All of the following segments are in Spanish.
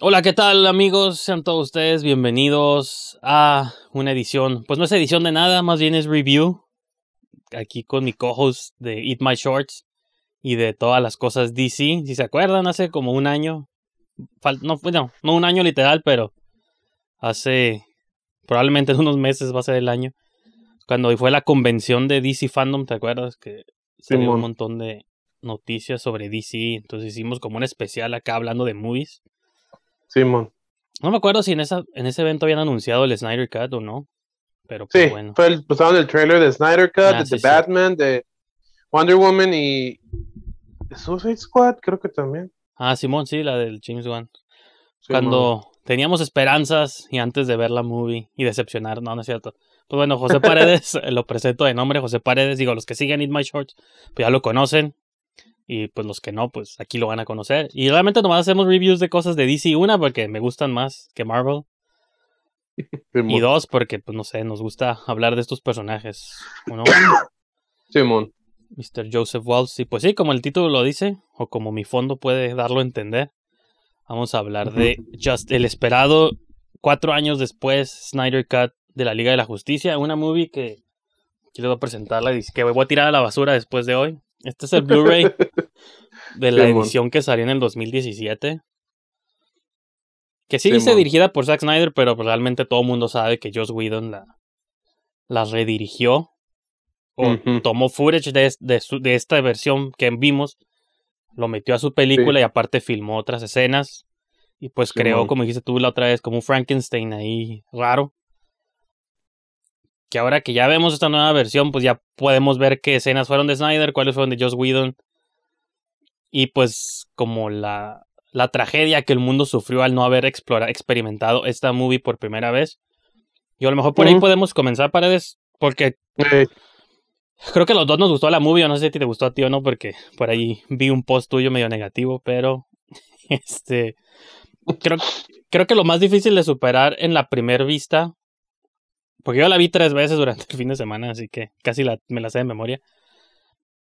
Hola, ¿qué tal amigos? Sean todos ustedes bienvenidos a una edición, pues no es edición de nada, más bien es review, aquí con mi cojos de Eat My Shorts y de todas las cosas DC, si se acuerdan, hace como un año, no, bueno, no un año literal, pero hace probablemente unos meses va a ser el año, cuando fue la convención de DC Fandom, ¿te acuerdas? Que se dio un montón de noticias sobre DC, entonces hicimos como un especial acá hablando de movies. Simón. No me acuerdo si en, esa, en ese evento habían anunciado el Snyder Cut o no. Pero pues, sí, fue el, pasaron el trailer de Snyder Cut, ah, de Batman, de Wonder Woman y Suicide Squad, creo que también. Ah, Simón, sí, la del James Wan. Cuando teníamos esperanzas y antes de ver la movie y decepcionar, no, no es cierto. Pues bueno, José Paredes, lo presento de nombre, José Paredes, digo, los que siguen Eat My Shorts, pues ya lo conocen, y pues los que no, pues aquí lo van a conocer. Y realmente nomás hacemos reviews de cosas de DC. Una, porque me gustan más que Marvel. y dos, porque, pues no sé, nos gusta hablar de estos personajes. ¿Uno? Simón. Mr. Joseph Waltz. Y pues sí, como el título lo dice, o como mi fondo puede darlo a entender, vamos a hablar de Just el esperado cuatro años después, Snyder Cut de la Liga de la Justicia, una movie que quiero presentarla y que voy a tirar a la basura después de hoy. Este es el Blu-ray de la edición que salió en el 2017. Que sí, dice dirigida por Zack Snyder, pero pues, realmente todo el mundo sabe que Joss Whedon la, la redirigió o tomó footage de, esta versión que vimos, lo metió a su película y aparte filmó otras escenas y pues creó, como dijiste tú la otra vez, como un Frankenstein ahí raro que ahora que ya vemos esta nueva versión, pues ya podemos ver qué escenas fueron de Snyder, cuáles fueron de Joss Whedon. Y pues como la, tragedia que el mundo sufrió al no haber experimentado esta movie por primera vez. Y a lo mejor por ahí podemos comenzar, Paredes, porque creo que los dos nos gustó la movie, no sé si te gustó a ti o no, porque por ahí vi un post tuyo medio negativo, pero este creo, creo que lo más difícil de superar en la primera vista porque yo la vi tres veces durante el fin de semana, así que casi me la sé de memoria.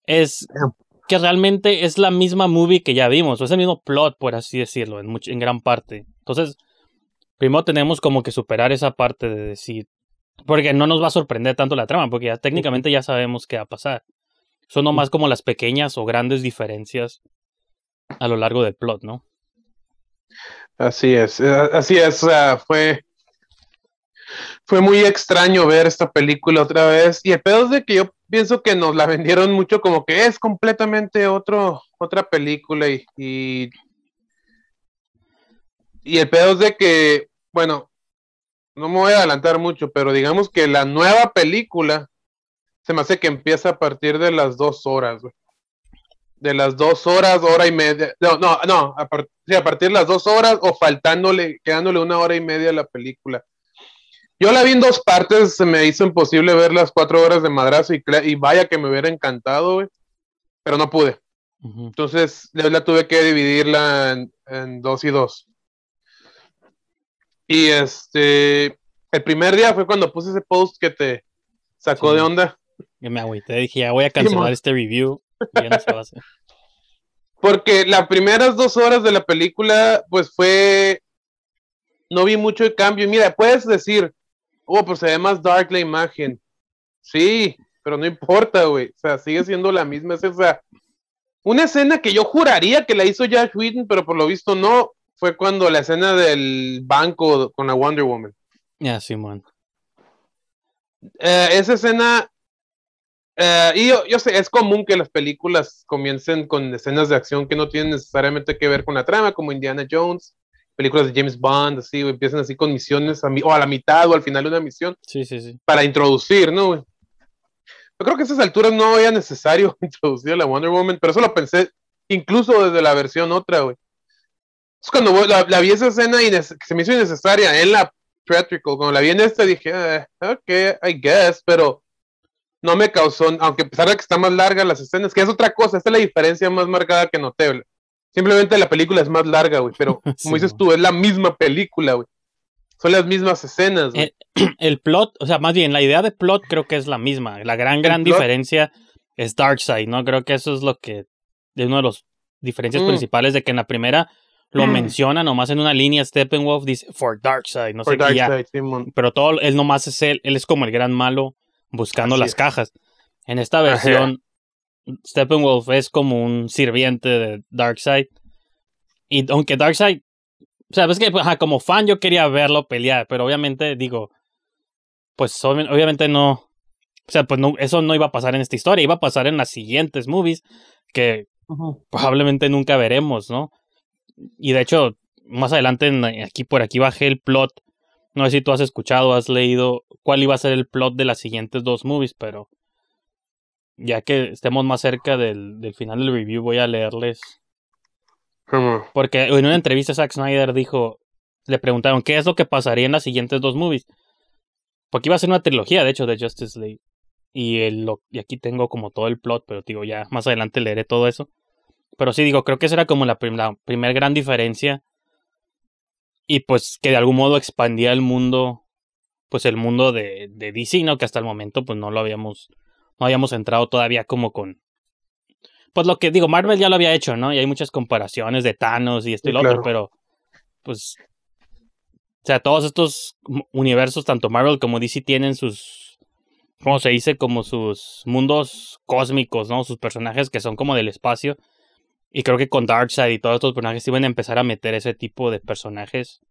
Es em. que realmente es la misma movie que ya vimos, o es el mismo plot, por así decirlo, en, gran parte. Entonces, primero tenemos como que superar esa parte de decir, porque no nos va a sorprender tanto la trama, porque ya técnicamente ya sabemos qué va a pasar. Son nomás como las pequeñas o grandes diferencias a lo largo del plot, ¿no? Así es, eh, así es, fue fue muy extraño ver esta película otra vez. Y el pedo es de que yo pienso que nos la vendieron mucho como que es completamente otro, otra película y, y, el pedo es de que, bueno, no me voy a adelantar mucho, pero digamos que la nueva película se me hace que empieza a partir de las dos horas, De las dos horas, hora y media. No, no, no, a, a partir de las dos horas o faltándole, quedándole una hora y media a la película. Yo la vi en dos partes, se me hizo imposible ver las cuatro horas de madrazo y, vaya que me hubiera encantado, pero no pude. Entonces la tuve que dividirla en, dos y dos. Y este, el primer día fue cuando puse ese post que te sacó de onda. y me agüité, dije, ya voy a cancelar este review. no se va a hacer. Porque las primeras dos horas de la película, pues fue, no vi mucho de cambio. Y mira, puedes decir, Oh, pues se ve más dark la imagen. Sí, pero no importa, güey. O sea, sigue siendo la misma. Es Una escena que yo juraría que la hizo Jack Whedon, pero por lo visto no, fue cuando la escena del banco con la Wonder Woman. Ya, Sí, eh, esa escena. Eh, y yo, yo sé, es común que las películas comiencen con escenas de acción que no tienen necesariamente que ver con la trama, como Indiana Jones, películas de James Bond, así, empiezan así con misiones, a o a la mitad o al final de una misión. Sí, sí, sí. Para introducir, ¿no, Yo creo que a esas alturas no era necesario introducir a la Wonder Woman, pero eso lo pensé incluso desde la versión otra, güey. Es cuando la, vi esa escena que se me hizo innecesaria en la theatrical, cuando la vi en esta dije, eh, ok, I guess, pero no me causó, aunque a pesar que está más larga las escenas, que es otra cosa, esta es la diferencia más marcada que noté, Simplemente la película es más larga, güey, pero como dices tú, es la misma película, güey. Son las mismas escenas, güey. Eh, el, plot, o sea, más bien, la idea de plot creo que es la misma. La gran, gran diferencia es Darkseid, ¿no? Creo que eso es lo que es una de las diferencias mm. principales de que en la primera lo mm. menciona nomás en una línea Steppenwolf dice for Darkseid no sé qué ya, pero todo él nomás es él él es como el gran malo buscando las cajas en esta versión Steppenwolf es como un sirviente de Darkseid. Y aunque Darkseid, o sea, que como fan yo quería verlo pelear, pero obviamente digo, pues obviamente no, o sea, pues no, eso no iba a pasar en esta historia, iba a pasar en las siguientes movies que probablemente nunca veremos, ¿no? Y de hecho, más adelante aquí por aquí bajé el plot. No sé si tú has escuchado, has leído cuál iba a ser el plot de las siguientes dos movies, pero ya que estemos más cerca del, del final del review, voy a leerles. Porque en una entrevista Zack Snyder dijo, le preguntaron qué es lo que pasaría en las siguientes dos movies. Porque iba a ser una trilogía, de hecho, de Justice League. Y, el, lo, y aquí tengo como todo el plot, pero digo, ya más adelante leeré todo eso. Pero sí, digo, creo que esa era como la, primer primera gran diferencia. Y pues que de algún modo expandía el mundo, pues el mundo de, de DC, ¿no? Que hasta el momento pues no lo habíamos no habíamos entrado todavía como con. Pues lo que digo, Marvel ya lo había hecho, ¿no? Y hay muchas comparaciones de Thanos y esto y lo otro, pero. Pues. O sea, todos estos universos, tanto Marvel como DC, tienen sus. ¿Cómo se dice? Como sus mundos cósmicos, ¿no? Sus personajes que son como del espacio. Y creo que con Darkseid y todos estos personajes iban a empezar a meter ese tipo de personajes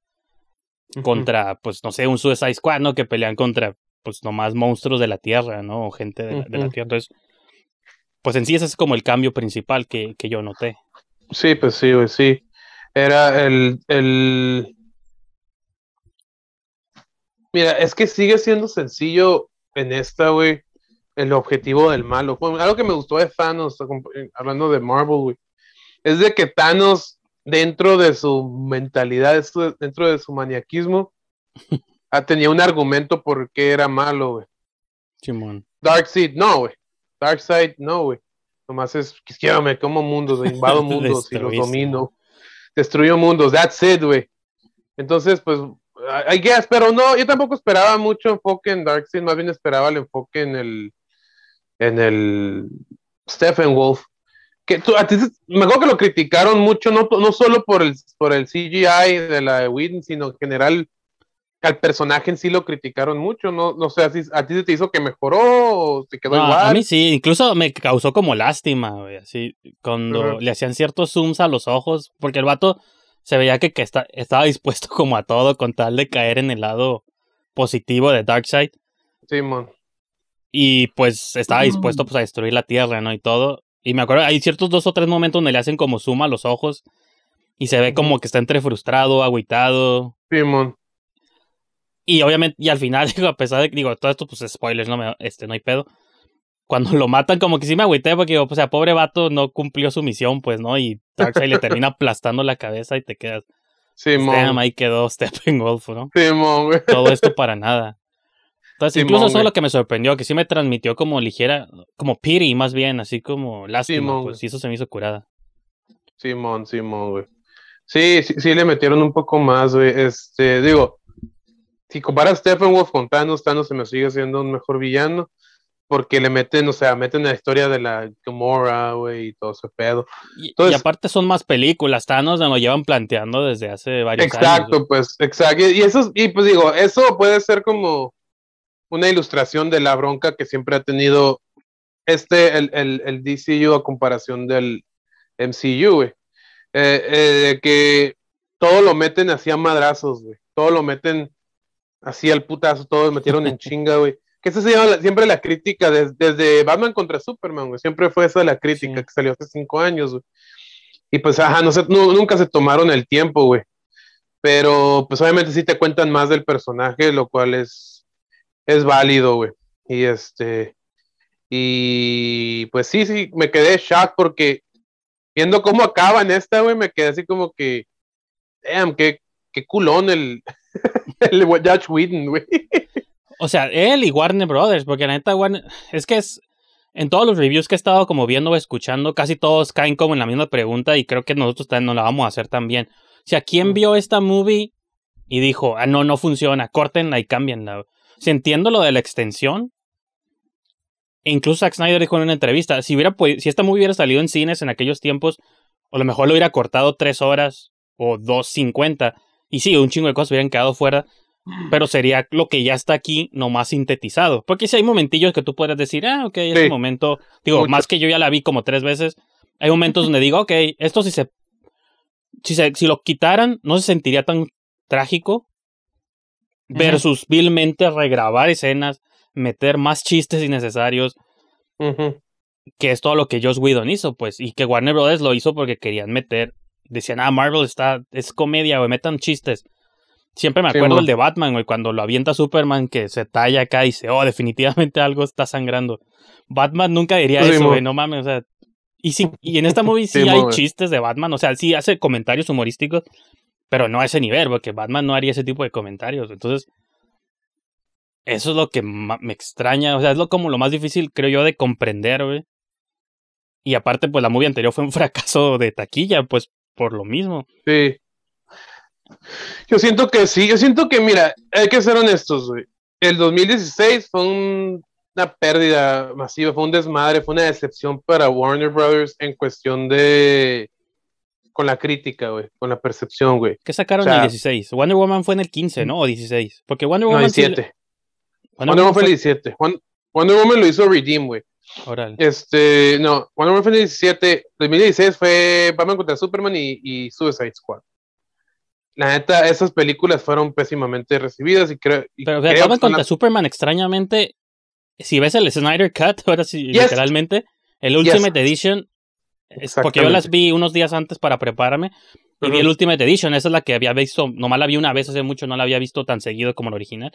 contra, pues no sé, un Suicide Squad, ¿no? Que pelean contra pues nomás monstruos de la Tierra, ¿no? O gente de, la, Tierra. Entonces, pues en sí ese es como el cambio principal que, yo noté. Sí, pues sí, güey, sí. Era el, el... Mira, es que sigue siendo sencillo en esta, güey, el objetivo del malo. algo que me gustó de Thanos, eh, hablando de Marvel, güey, es de que Thanos, dentro de su mentalidad, dentro de su maniaquismo, ah, tenía un argumento por qué era malo, güey. Simón. Darkseid, no, güey. Darkseid, no, güey. Nomás es, quisiera me como mundos, invado mundos y los domino. Destruyo mundos, that's it, güey. Entonces, pues, I guess, pero no, yo tampoco esperaba mucho enfoque en Darkseid, más bien esperaba el enfoque en el, en el Stephen Wolf. Que tú, me acuerdo que lo criticaron mucho, no, no solo por el, por el CGI de la de sino en general al personaje en sí lo criticaron mucho, no, no sé, a ti se te hizo que mejoró o te quedó igual. A mí sí, incluso me causó como lástima, güey, así, cuando le hacían ciertos zooms a los ojos, porque el vato se veía que, estaba dispuesto como a todo con tal de caer en el lado positivo de Darkseid. Sí, Y pues estaba dispuesto pues, a destruir la Tierra, ¿no? Y todo. Y me acuerdo, hay ciertos dos o tres momentos donde le hacen como zoom a los ojos y se ve como que está entre frustrado, agüitado. Sí, y obviamente, y al final, digo, a pesar de que, digo, todo esto, pues spoilers, no, este, no hay pedo. Cuando lo matan, como que sí me agüité, porque o sea, pobre vato no cumplió su misión, pues, ¿no? Y Darkseid le termina aplastando la cabeza y te quedas. Sí, y este, ahí quedó Steppenwolf, ¿no? Simón, güey. Todo esto para nada. Entonces, incluso eso es lo que me sorprendió, que sí me transmitió como ligera, como pity, más bien, así como lástima, Sí, pues, sí, eso se me hizo curada. Simón, Simón, güey. Sí, sí, sí le metieron un poco más, güey. Este, digo, si comparas Wolf con Thanos, Thanos se me sigue siendo un mejor villano porque le meten, o sea, meten la historia de la Gamora, güey, y todo ese pedo. y, aparte son más películas, Thanos nos lo llevan planteando desde hace varios años. Exacto, pues, exacto. Y eso, y pues digo, eso puede ser como una ilustración de la bronca que siempre ha tenido este, el, el, DCU a comparación del MCU, güey. Eh, eh, que todo lo meten así madrazos, güey. Todo lo meten así al putazo, todos metieron en chinga, güey. Que esa se llama siempre la crítica, desde, Batman contra Superman, güey. Siempre fue esa la crítica que salió hace cinco años, güey. Y pues, ajá, no sé, nunca se tomaron el tiempo, güey. Pero, pues obviamente sí te cuentan más del personaje, lo cual es, es válido, güey. Y este. Y pues sí, sí, me quedé shock porque viendo cómo acaban esta, güey, me quedé así como que. Damn, qué, qué culón el, el Josh Whedon, güey. O sea, él y Warner Brothers, porque la neta, es que es, en todos los reviews que he estado como viendo o escuchando, casi todos caen como en la misma pregunta y creo que nosotros también no la vamos a hacer también. O sea, ¿quién mm. vio esta movie y dijo, ah, no, no funciona, cortenla y cambienla, si entiendo lo de la extensión. E incluso Zack Snyder dijo en una entrevista, si, hubiera, si esta movie hubiera salido en cines en aquellos tiempos, a lo mejor lo hubiera cortado tres horas o dos cincuenta y sí, un chingo de cosas hubieran quedado fuera, pero sería lo que ya está aquí, nomás sintetizado. Porque si hay momentillos que tú puedes decir, ah, ok, ese momento, digo, más que yo ya la vi como tres veces, hay momentos donde digo, ok, esto si se, si si lo quitaran, no se sentiría tan trágico. Versus vilmente regrabar escenas, meter más chistes innecesarios. Que es todo lo que Joss Whedon hizo, pues. Y que Warner Brothers lo hizo porque querían meter decían, ah, Marvel está, es comedia, güey, metan chistes. Siempre me acuerdo el de Batman, güey, cuando lo avienta Superman que se talla acá y dice, oh, definitivamente algo está sangrando. Batman nunca diría eso, güey, no mames, o sea. Y, sí, y en esta movie sí, hay chistes de Batman, o sea, sí hace comentarios humorísticos, pero no a ese nivel, porque Batman no haría ese tipo de comentarios. Entonces, eso es lo que me extraña, o sea, es lo como lo más difícil, creo yo, de comprender, güey. Y aparte, pues la movie anterior fue un fracaso de taquilla, pues por lo mismo. Sí. Yo siento que sí, yo siento que, mira, hay que ser honestos, güey. El 2016 fue una pérdida masiva, fue un desmadre, fue una decepción para Warner Brothers en cuestión de... con la crítica, güey, con la percepción, güey. ¿Qué sacaron en el 16? Wonder Woman fue en el 15, ¿no? O 16. Porque Wonder Woman... No, Fue Wonder, Wonder, Woman fue el 17. Wonder Woman lo hizo Redeem, güey. Este, no, Wonder Woman 2017, 2016 fue Batman contra Superman y, y, Suicide Squad. La neta, esas películas fueron pésimamente recibidas y creo. Pero Batman contra Superman, extrañamente, si ves el Snyder Cut, ahora sí, literalmente, el Ultimate Edition, es porque yo las vi unos días antes para prepararme. Y vi el Ultimate Edition, esa es la que había visto, nomás la vi una vez hace mucho, no la había visto tan seguido como el original.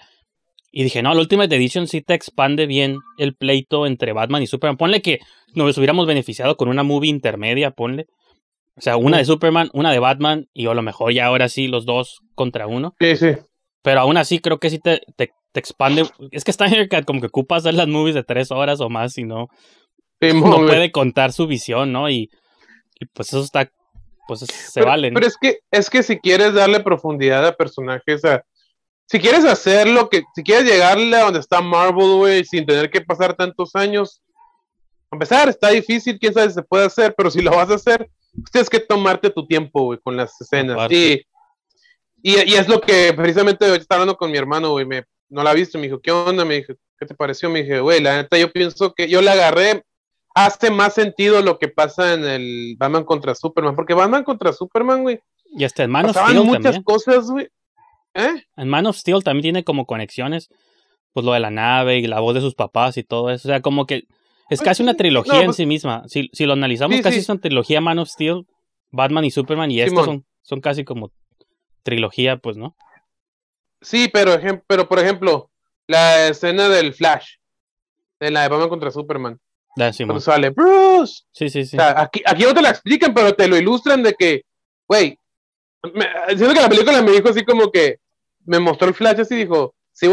Y dije, no, la última Edition sí te expande bien el pleito entre Batman y Superman. Ponle que nos hubiéramos beneficiado con una movie intermedia, ponle. O sea, una de Superman, una de Batman y a lo mejor ya ahora sí los dos contra uno. Sí, sí. Pero aún así creo que sí te, expande. Es que está Cat como que ocupa hacer las movies de tres horas o más y no, no puede contar su visión, ¿no? Y, pues eso está, pues se vale. Pero es que, es que si quieres darle profundidad a personajes a si quieres hacer lo que, si quieres llegarle a donde está Marvel, güey, sin tener que pasar tantos años, empezar, está difícil, quién sabe si se puede hacer, pero si lo vas a hacer, pues tienes que tomarte tu tiempo, güey, con las escenas. Y, y, es lo que precisamente estaba hablando con mi hermano, güey, me, no la ha visto, me dijo, ¿qué onda? Me dijo, ¿qué te pareció? Me dije, güey, la neta, yo pienso que yo le agarré, hace más sentido lo que pasa en el Batman contra Superman, porque Batman contra Superman, güey. Y hasta en manos. muchas cosas, güey. ¿Eh? En Man of Steel también tiene como conexiones, pues lo de la nave y la voz de sus papás y todo eso. O sea, como que es casi una trilogía en pues sí misma. Si, si lo analizamos, casi es una trilogía Man of Steel, Batman y Superman, y son, son casi como trilogía, pues, ¿no? Sí, pero, pero por ejemplo, la escena del Flash, de la de Batman contra Superman. Ah, sale Bruce. Sí, sí, sí. aquí, aquí no te la explican, pero te lo ilustran de que, güey, siento que la película me dijo así como que, me mostró el flash así y dijo, sí,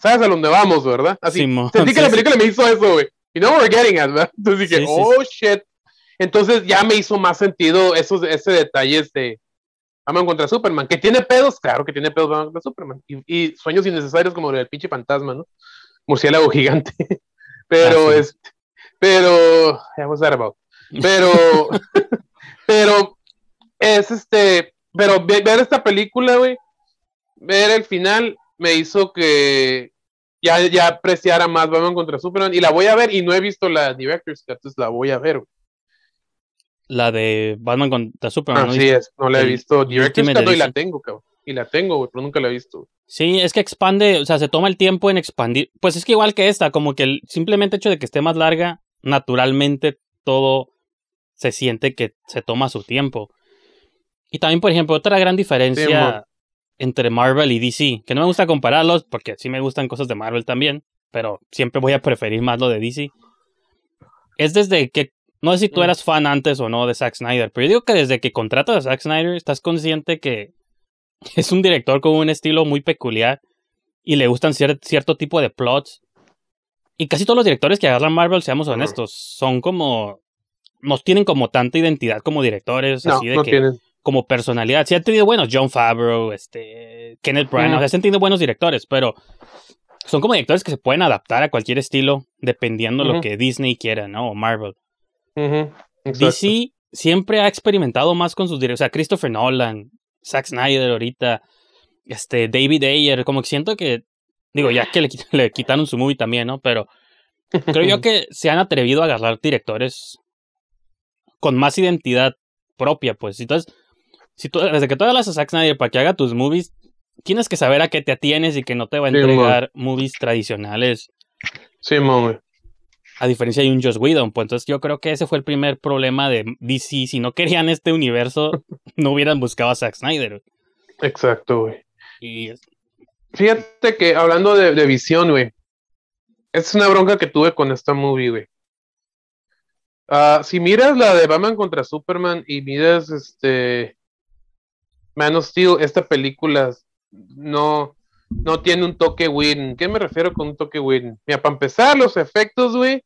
sabes a dónde vamos, ¿verdad? Así, sentí que la película me hizo eso, güey. Y no we're getting at, ¿verdad? Entonces dije, oh, shit. Entonces ya me hizo más sentido esos, ese detalle este, Batman contra Superman, que tiene pedos, claro que tiene pedos Batman contra Superman, y, sueños innecesarios como el pinche fantasma, ¿no? Murciélago gigante. Pero ah, sí. es, pero, about? Pero, pero, es este, pero ver esta película, güey, ver el final me hizo que ya, ya apreciara más Batman contra Superman y la voy a ver y no he visto la Director's Cut, entonces la voy a ver. La de Batman contra Superman. Así ¿no? es, no la he visto. Director's Cut y la tengo, cabrón. Y la tengo, güey, pero nunca la he visto. Sí, es que expande, o sea, se toma el tiempo en expandir. Pues es que igual que esta, como que el simplemente hecho de que esté más larga, naturalmente todo se siente que se toma su tiempo. Y también, por ejemplo, otra gran diferencia entre Marvel y DC, que no me gusta compararlos porque sí me gustan cosas de Marvel también, pero siempre voy a preferir más lo de DC. Es desde que, no sé si tú mm. eras fan antes o no de Zack Snyder, pero yo digo que desde que contratas a Zack Snyder estás consciente que es un director con un estilo muy peculiar y le gustan cierto tipo de plots. Y casi todos los directores que agarran Marvel, seamos honestos, son como... Nos tienen como tanta identidad como directores, así de que como personalidad. Si ha tenido buenos, John Favreau, este, Kenneth Branagh, o se han tenido buenos directores, pero son como directores que se pueden adaptar a cualquier estilo dependiendo lo que Disney quiera, ¿no? O Marvel. DC siempre ha experimentado más con sus directores. O sea, Christopher Nolan, Zack Snyder ahorita, este, David Ayer, como que siento que, digo, ya que le quitaron su movie también, ¿no? Pero creo yo que se han atrevido a agarrar directores con más identidad propia, pues. Entonces, desde que tú hablas a Zack Snyder para que haga tus movies, tienes que saber a qué te atienes y que no te va a entregar movies tradicionales. Sí, mami. A diferencia de un Joss Whedon, pues entonces yo creo que ese fue el primer problema de DC. Si no querían este universo, no hubieran buscado a Zack Snyder. Exacto, güey. Fíjate que hablando de, de visión, güey, es una bronca que tuve con esta movie, güey. Ah, si miras la de Batman contra Superman y miras este Man of Steel, esta película no, no tiene un toque win. ¿Qué me refiero con un toque win? Mira, para empezar, los efectos, güey.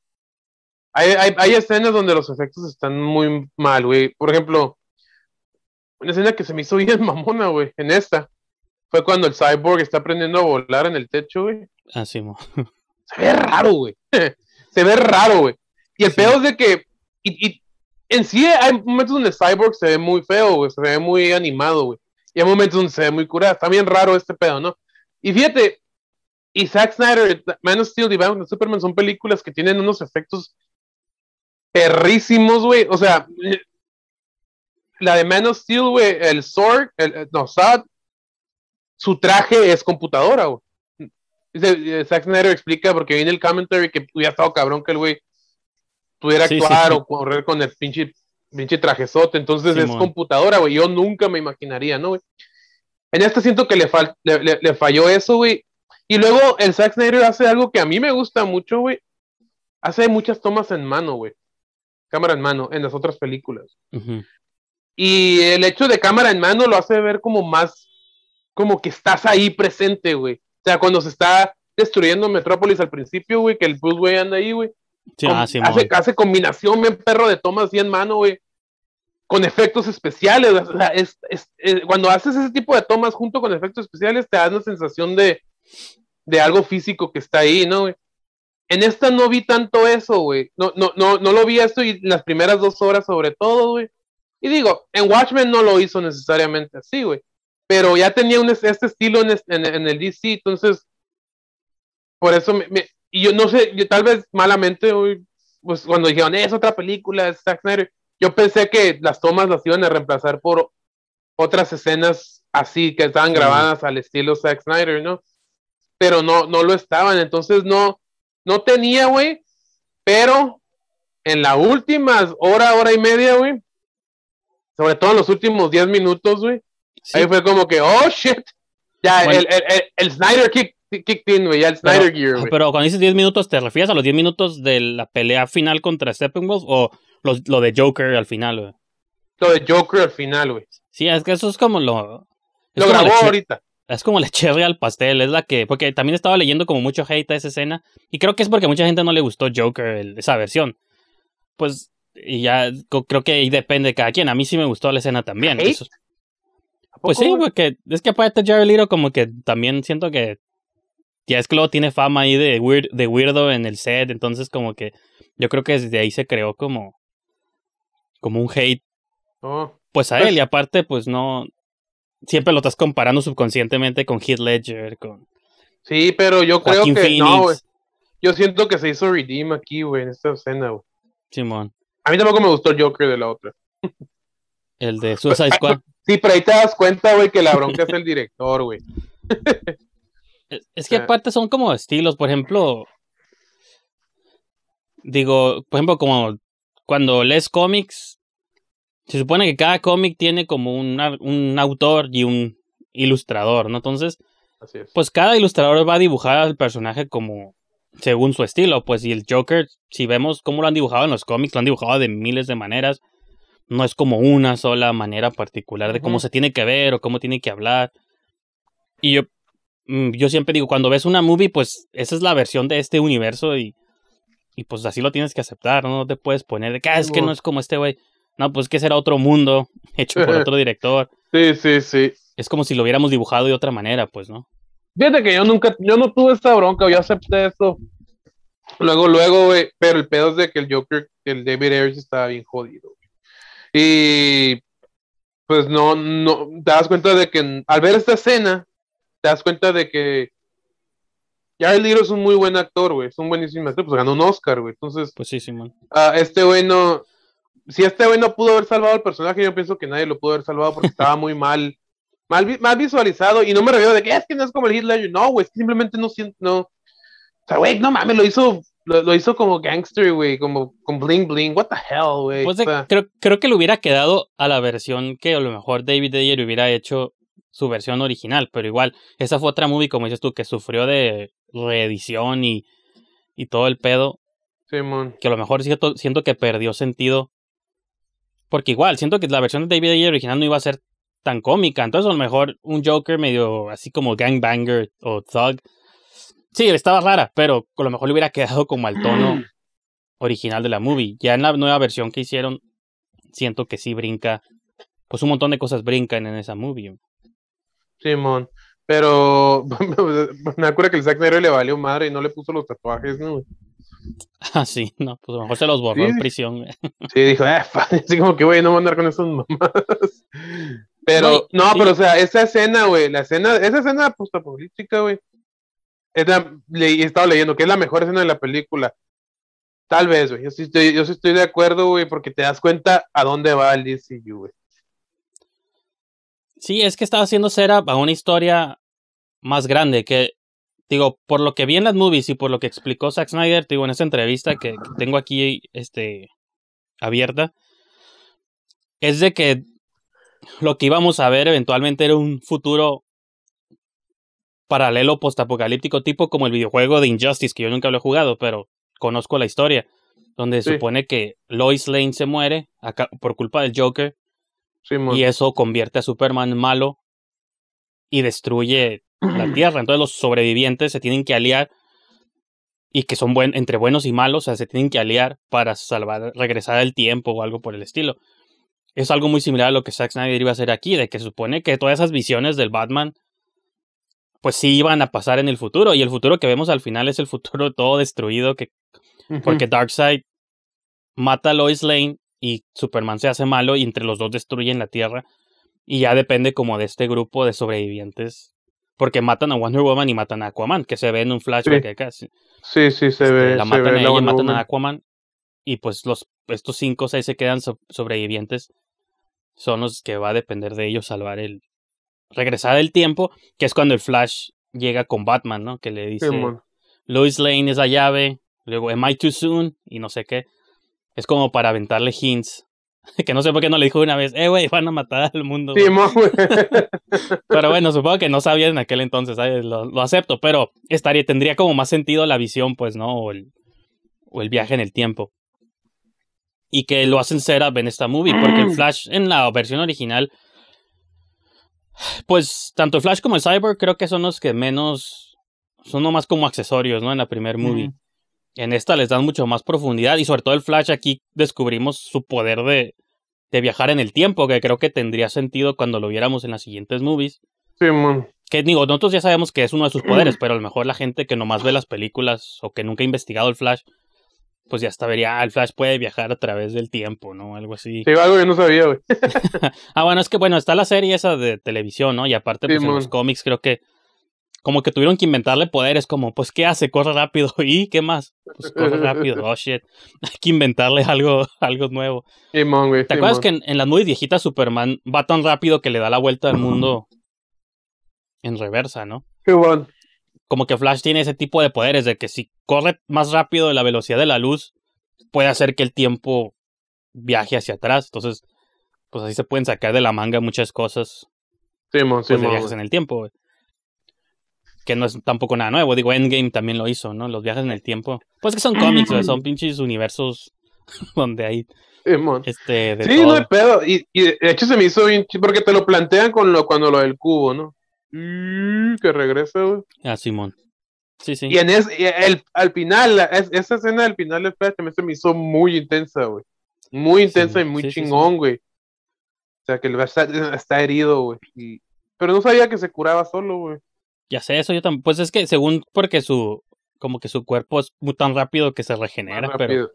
Hay, escenas donde los efectos están muy mal, güey. Por ejemplo, una escena que se me hizo bien mamona, güey, en esta. Fue cuando el cyborg está aprendiendo a volar en el techo, güey. Así, ah, mo. Se ve raro, güey. se ve raro, güey. Y el pedo es de que en sí hay momentos donde Cyborg se ve muy feo, güey, se ve muy animado, güey. Y hay momentos donde se ve muy curado. Está bien raro este pedo, ¿no? Y fíjate, y Zack Snyder, Man of Steel, y Batman Superman son películas que tienen unos efectos perrísimos, güey. O sea, la de Man of Steel, güey, el Sword, el, eh, no, su traje es computadora, güey. Eh, Zack Snyder explica, porque viene el commentary, que hubiera estado cabrón que el güey pudiera actuar o correr con el pinche, pinche trajezote. Entonces es computadora, güey. Yo nunca me imaginaría, ¿no, güey? En este siento que le, le, falló eso, güey. Y luego el Zack Snyder hace algo que a mí me gusta mucho, güey. Hace muchas tomas en mano, güey. Cámara en mano, en las otras películas. Y el hecho de cámara en mano lo hace ver como más, como que estás ahí presente, güey. O sea, cuando se está destruyendo Metrópolis al principio, güey, que el Bruce, güey, anda ahí, güey. Ah, sí, hace, hace, combinación, bien perro de tomas y en mano, güey. Con efectos especiales. O eh, cuando haces ese tipo de tomas junto con efectos especiales, te da una sensación de, de algo físico que está ahí, ¿no, güey? En esta no vi tanto eso, güey. No, no, no, no lo vi esto y las primeras dos horas sobre todo, güey. Y digo, en Watchmen no lo hizo necesariamente así, güey. Pero ya tenía un, este estilo en, en, el DC, entonces por eso me, y yo no sé, yo tal vez malamente, pues cuando dijeron, es otra película, es Zack Snyder, yo pensé que las tomas las iban a reemplazar por otras escenas así que estaban grabadas al estilo Zack Snyder, ¿no? Pero no, no lo estaban, entonces no, no tenía, güey, pero en las últimas hora, hora y media, güey, sobre todo en los últimos 10 minutos, güey, ahí fue como que, oh, shit, ya, el, el, el, el Snyder Kick in, güey, Gear, ah, Pero cuando dices 10 minutos, ¿te refieres a los 10 minutos de la pelea final contra Steppenwolf o lo de Joker al final, güey? Lo de Joker al final, güey. Sí, es que eso es como lo. lo grabó ahorita. Es como la cherry al pastel, es la que. Porque también estaba leyendo como mucho hate a esa escena. Y creo que es porque mucha gente no le gustó Joker, esa versión. Pues, y ya creo que ahí depende de cada quien. A mí sí me gustó la escena también. pues sí, porque es que aparte Jerry Leto como que también siento que ya es que luego tiene fama ahí de, weirdo en el set, entonces como que yo creo que desde ahí se creó como, como un hate. Oh. Pues a pues él, y aparte, pues no, siempre lo estás comparando subconscientemente con Heath Ledger, con... Sí, pero yo creo que no, güey. Yo siento que se hizo redeem aquí, güey, en esta escena, güey. Simón. A mí tampoco me gustó Joker de la otra. El de Suicide Squad. Sí, pero ahí te das cuenta, güey, que la bronca es el director, güey. Eh, es que aparte son como estilos, por ejemplo. Digo, por ejemplo, como cuando lees cómics, se supone que cada cómic tiene como un, autor y un ilustrador, ¿no? Entonces, pues cada ilustrador va a dibujar al personaje como según su estilo, pues y el Joker, si vemos cómo lo han dibujado en los cómics, lo han dibujado de miles de maneras, no es como una sola manera particular de cómo se tiene que ver o cómo tiene que hablar. Y yo Mm, yo siempre digo, cuando ves una movie, pues esa es la versión de este universo y, y pues así lo tienes que aceptar, ¿no? te puedes poner de que ah, es que no es como este güey. No, pues que será otro mundo hecho por otro director. Sí, sí, sí. Es como si lo hubiéramos dibujado de otra manera, pues, ¿no? Fíjate que yo nunca, yo no tuve esta bronca, yo acepté eso. Luego, luego, güey, pero el pedo es de que el Joker, el David Ayers estaba bien jodido. Y pues no, no, te das cuenta de que al ver esta escena, te das cuenta de que Jared Leto es un muy buen actor, güey, es un buenísimo actor, pues ganó un Oscar, güey, entonces... Pues sí, sí, man. Ah, este güey no... Si este güey no pudo haber salvado el personaje, yo pienso que nadie lo pudo haber salvado porque estaba muy mal, mal, visualizado, y no me refiero de que es que no es como el Hitler, no, güey, simplemente no siento, no... O sea, güey, no mames, lo hizo lo, hizo como gangster, güey, como con bling bling, what the hell, güey. Pues creo, que le hubiera quedado a la versión que a lo mejor David Ayer hubiera hecho su versión original, pero igual, esa fue otra movie, como dices tú, que sufrió de reedición y, y todo el pedo. Sí, Que a lo mejor siento, siento que perdió sentido. Porque igual, siento que la versión de David Ayer original no iba a ser tan cómica. Entonces, a lo mejor un Joker medio así como gangbanger o thug. Sí, estaba rara, pero a lo mejor le hubiera quedado como al tono original de la movie. Ya en la nueva versión que hicieron, siento que sí brinca. Pues un montón de cosas brincan en esa movie. Simón. Pero me acuerdo que el Zack Snyder le valió madre y no le puso los tatuajes, ¿no? Ah, sí, no, pues a lo mejor se los borró en prisión. Sí, dijo, eh, así como que, güey, no voy a andar con esos mamás. Pero, no, pero o sea, esa escena, güey, la escena, esa escena política, güey, es la, leyendo que es la mejor escena de la película. Tal vez, güey, yo sí estoy, yo sí estoy de acuerdo, güey, porque te das cuenta a dónde va el DCU, güey. Sí, es que estaba haciendo ser a una historia más grande que, digo, por lo que vi en las movies y por lo que explicó Zack Snyder, digo, en esa entrevista que, tengo aquí este, abierta, es de que lo que íbamos a ver eventualmente era un futuro paralelo postapocalíptico tipo como el videojuego de Injustice, que yo nunca lo he jugado, pero conozco la historia, donde se supone que Lois Lane se muere por culpa del Joker y eso convierte a Superman malo y destruye la Tierra. Entonces los sobrevivientes se tienen que aliar y que son buen, entre buenos y malos, o sea, se tienen que aliar para salvar, regresar al tiempo o algo por el estilo. Es algo muy similar a lo que Zack Snyder iba a hacer aquí, de que supone que todas esas visiones del Batman, pues sí iban a pasar en el futuro, y el futuro que vemos al final es el futuro todo destruido, porque Darkseid mata a Lois Lane y Superman se hace malo y entre los dos destruyen la Tierra. Y ya depende como de este grupo de sobrevivientes. Porque matan a Wonder Woman y matan a Aquaman, que se ve en un flashback sí. Sí, sí, se este, ve. La matan a ella, y matan a Aquaman. Y pues los, estos cinco o seis se quedan sobrevivientes. Son los que va a depender de ellos salvar el. Regresar el tiempo, que es cuando el Flash llega con Batman, ¿no? Que le dice: Lois Lane es la llave. Luego, ¿am I too soon? Y no sé qué. Es como para aventarle hints. Que no sé por qué no le dijo una vez, eh, güey, van a matar al mundo. pero bueno, supongo que no sabía en aquel entonces, Lo, acepto, pero estaría, tendría como más sentido la visión, pues, ¿no? O el, o el viaje en el tiempo. Y que lo hacen setup en esta movie, porque el Flash en la versión original, pues, tanto el Flash como el Cyborg creo que son los que menos, son nomás como accesorios, ¿no? En la primer movie. En esta les dan mucho más profundidad y sobre todo el Flash aquí descubrimos su poder de, viajar en el tiempo, que creo que tendría sentido cuando lo viéramos en las siguientes movies. Sí, man. Que digo, nosotros ya sabemos que es uno de sus poderes, pero a lo mejor la gente que nomás ve las películas o que nunca ha investigado el Flash, pues ya hasta vería, ah, el Flash puede viajar a través del tiempo, ¿no? Algo así. Sí, algo que no sabía, güey. ah, bueno, es que bueno, está la serie esa de televisión, ¿no? Y aparte, pues en los cómics creo que como que tuvieron que inventarle poderes, como, pues, ¿qué hace? Corre rápido. ¿Y qué más? Pues corre rápido. Oh, shit. Hay que inventarle algo, algo nuevo. ¿Te acuerdas que en, las nubes viejitas Superman va tan rápido que le da la vuelta al mundo en reversa, ¿no? Qué bueno. Como que Flash tiene ese tipo de poderes, de que si corre más rápido de la velocidad de la luz, puede hacer que el tiempo viaje hacia atrás. Entonces, pues así se pueden sacar de la manga muchas cosas. Sí, pues, sí, viajes en el tiempo, güey que no es tampoco nada nuevo. Digo, Endgame también lo hizo, ¿no? Los viajes en el tiempo. Pues que son cómics, son pinches universos donde hay. Este, de sí, no hay pedo. Y, y, de hecho se me hizo bien porque te lo plantean con lo, cuando lo del cubo, ¿no? que regresa, güey. Ah, Simón. Sí, sí. Y en es, el, al final, esa escena del final de Flash también se me hizo muy intensa, güey. Muy intensa y muy chingón, güey. o sea, que el está, herido, güey. pero no sabía que se curaba solo, güey. Ya sé, eso yo también. Pues es que según porque su. Como que su cuerpo es tan rápido que se regenera, pero.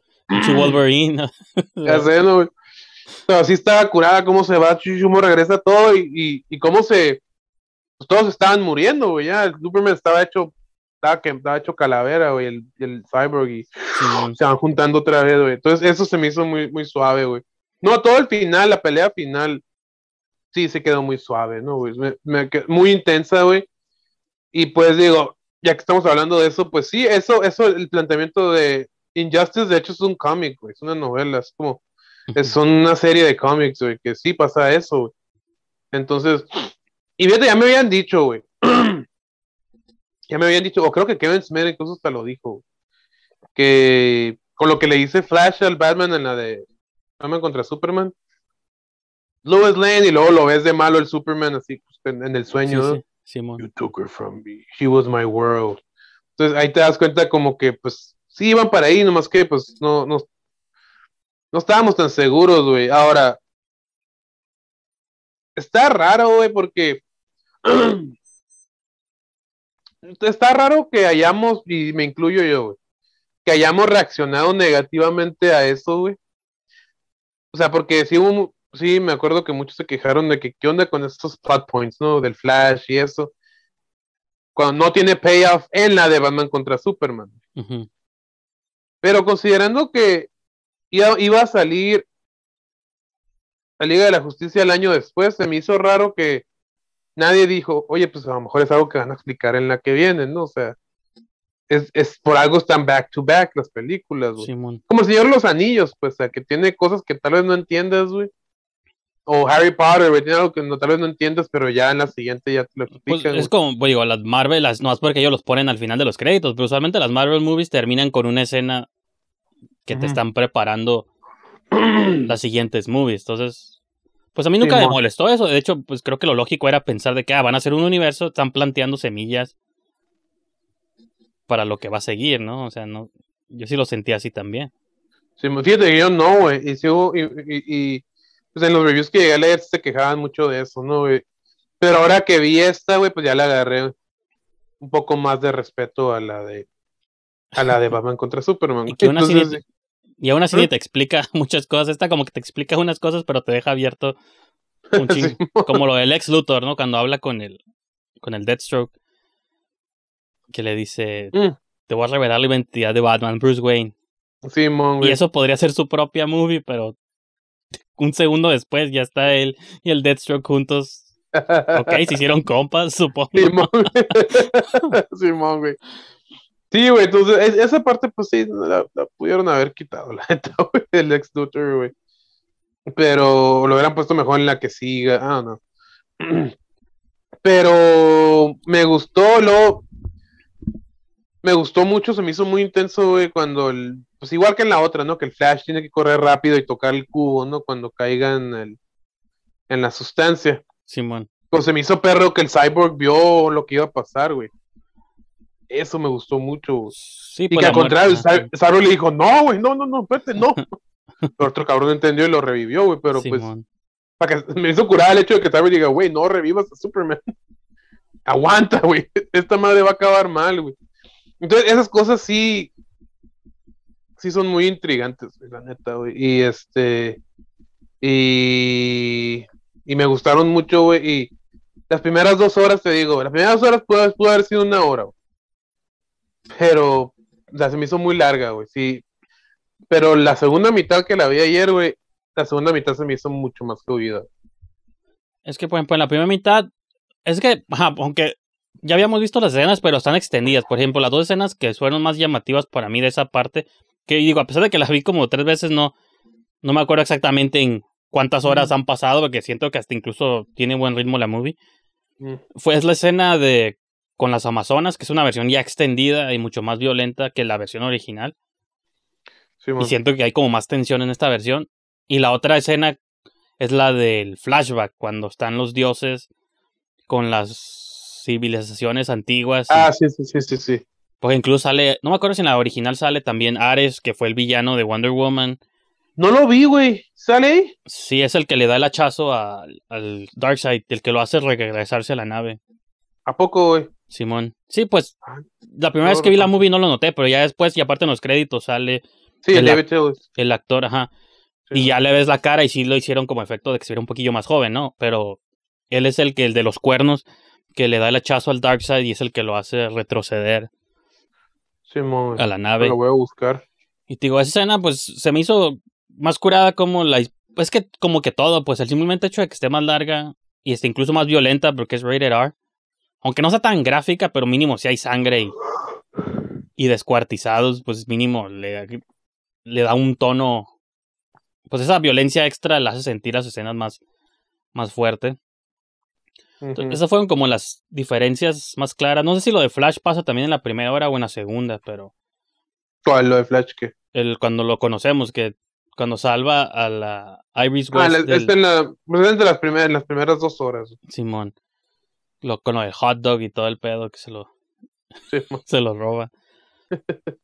Su ah. Wolverine. ya sé, no, Pero así estaba curada, cómo se va, Chuchumo regresa todo y, cómo se. Pues todos estaban muriendo, güey. Ya, el Superman estaba hecho. Estaba, hecho calavera, güey. El, el Cyborg y. se van juntando otra vez, güey. Entonces, eso se me hizo muy, muy suave, güey. No, todo el final, la pelea final. Sí, se quedó muy suave, ¿no, güey? muy intensa, güey y pues digo, ya que estamos hablando de eso, pues sí, eso, eso, el planteamiento de Injustice, de hecho, es un cómic, güey, es una novela, es como, es una serie de cómics, güey, que sí pasa eso, Entonces, y fíjate, ya me habían dicho, güey, ya me habían dicho, o creo que Kevin Smith incluso hasta lo dijo, que con lo que le dice Flash al Batman en la de Batman contra Superman, Lois Lane, y luego lo ves de malo el Superman, así, pues, en, el sueño, ¿no? You took her from me. She was my world. Entonces ahí te das cuenta como que pues sí iban para ahí, nomás que pues no, no, no estábamos tan seguros, güey. Ahora, está raro, güey, porque está raro que hayamos, y me incluyo yo, güey, que hayamos reaccionado negativamente a eso, güey. O sea, porque si hubo, sí, me acuerdo que muchos se quejaron de que qué onda con estos plot points, ¿no? Del Flash y eso. Cuando no tiene payoff en la de Batman contra Superman. Pero considerando que iba a salir la Liga de la Justicia el año después, se me hizo raro que nadie dijo, oye, pues a lo mejor es algo que van a explicar en la que viene, ¿no? O sea, es, es por algo están back to back las películas, güey. Como el Señor Los Anillos, pues, o sea, que tiene cosas que tal vez no entiendas, güey o Harry Potter, que no, tal vez no entiendas, pero ya en la siguiente ya te lo explican. Pues, es como, pues, digo, las Marvel, no es porque ellos los ponen al final de los créditos, pero usualmente las Marvel movies terminan con una escena que te están preparando las siguientes movies. Entonces, pues a mí nunca me molestó eso. De hecho, pues creo que lo lógico era pensar de que ah, van a ser un universo, están planteando semillas para lo que va a seguir, ¿no? O sea, no, yo sí lo sentía así también. Sí, fíjate que yo no, güey. Y, y, y, pues en los reviews que llegué a leer se quejaban mucho de eso, ¿no, Pero ahora que vi esta, güey, pues ya le agarré un poco más de respeto a la de a la de Batman contra Superman. Y, aún así ¿Mm? te explica muchas cosas. Esta como que te explica unas cosas, pero te deja abierto un chingo. como lo del ex Luthor, ¿no? Cuando habla con el, con el Deathstroke. Que le dice, mm. te voy a revelar la identidad de Batman, Bruce Wayne. Sí, y eso podría ser su propia movie, pero un segundo después ya está él y el Deathstroke juntos. Ok, se hicieron compas, supongo. Simón, Simón güey. Sí, güey, entonces esa parte, pues sí, la, pudieron haber quitado, la neta, güey, El ex Luthor, güey. Pero lo hubieran puesto mejor en la que siga, ah, no. Pero me gustó, lo me gustó mucho, se me hizo muy intenso, güey, cuando el, pues igual que en la otra, ¿no? Que el Flash tiene que correr rápido y tocar el cubo, ¿no? Cuando caigan en, la sustancia. Simón. Pues se me hizo perro que el cyborg vio lo que iba a pasar, güey. Eso me gustó mucho. y que al contrario, el ah, le dijo, no, güey, no, no, no, espérate, no. el otro cabrón entendió y lo revivió, güey, pero pues... Para que me hizo curar el hecho de que Cyborg diga, güey, no revivas a Superman. Aguanta, güey. Esta madre va a acabar mal, güey. Entonces, esas cosas sí, sí son muy intrigantes, la neta, güey. Y este, y, y me gustaron mucho, güey. Y las primeras dos horas, te digo, las primeras dos horas pudo, haber sido una hora, güey. Pero la se me hizo muy larga, güey, sí. Pero la segunda mitad que la vi ayer, güey, la segunda mitad se me hizo mucho más fluida. Es que, pues, la primera mitad, es que, aunque ya habíamos visto las escenas, pero están extendidas. Por ejemplo, las dos escenas que fueron más llamativas para mí de esa parte, que digo, a pesar de que las vi como tres veces, no, no me acuerdo exactamente en cuántas horas han pasado, porque siento que hasta incluso tiene buen ritmo la movie. Mm. Fue la escena de con las Amazonas, que es una versión ya extendida y mucho más violenta que la versión original. y siento que hay como más tensión en esta versión. Y la otra escena es la del flashback, cuando están los dioses con las civilizaciones antiguas. Ah, sí sí, sí, sí, sí, Pues incluso sale, no me acuerdo si en la original sale también Ares, que fue el villano de Wonder Woman. No lo vi, güey. ¿Sale ahí? Sí, es el que le da el hachazo al Darkseid, el que lo hace regresarse a la nave. ¿A poco, güey? Simón. Sí, pues ah, la primera vez que vi la movie no lo noté, pero ya después, y aparte en los créditos sale sí, el, David el actor, ajá. y ya le ves la cara y sí lo hicieron como efecto de que se viera un poquillo más joven, ¿no? Pero él es el que el de los cuernos que le da el hachazo al Darkseid y es el que lo hace retroceder a la nave. Lo voy a buscar. Y te digo, esa escena pues se me hizo más curada como la... Es pues, que como que todo, pues el simplemente hecho de que esté más larga y esté incluso más violenta porque es rated R. Aunque no sea tan gráfica, pero mínimo si hay sangre y, y descuartizados, pues mínimo le, le da un tono... Pues esa violencia extra la hace sentir las escenas más, más fuerte esas fueron como las diferencias más claras. No sé si lo de Flash pasa también en la primera hora o en la segunda, pero. ¿Cuál lo de Flash qué? El, cuando lo conocemos, que cuando salva a la Iris ah, West. Ah, en pues, las primeras, las primeras dos horas. Simón. Lo, con lo hot dog y todo el pedo que se lo. se lo roba.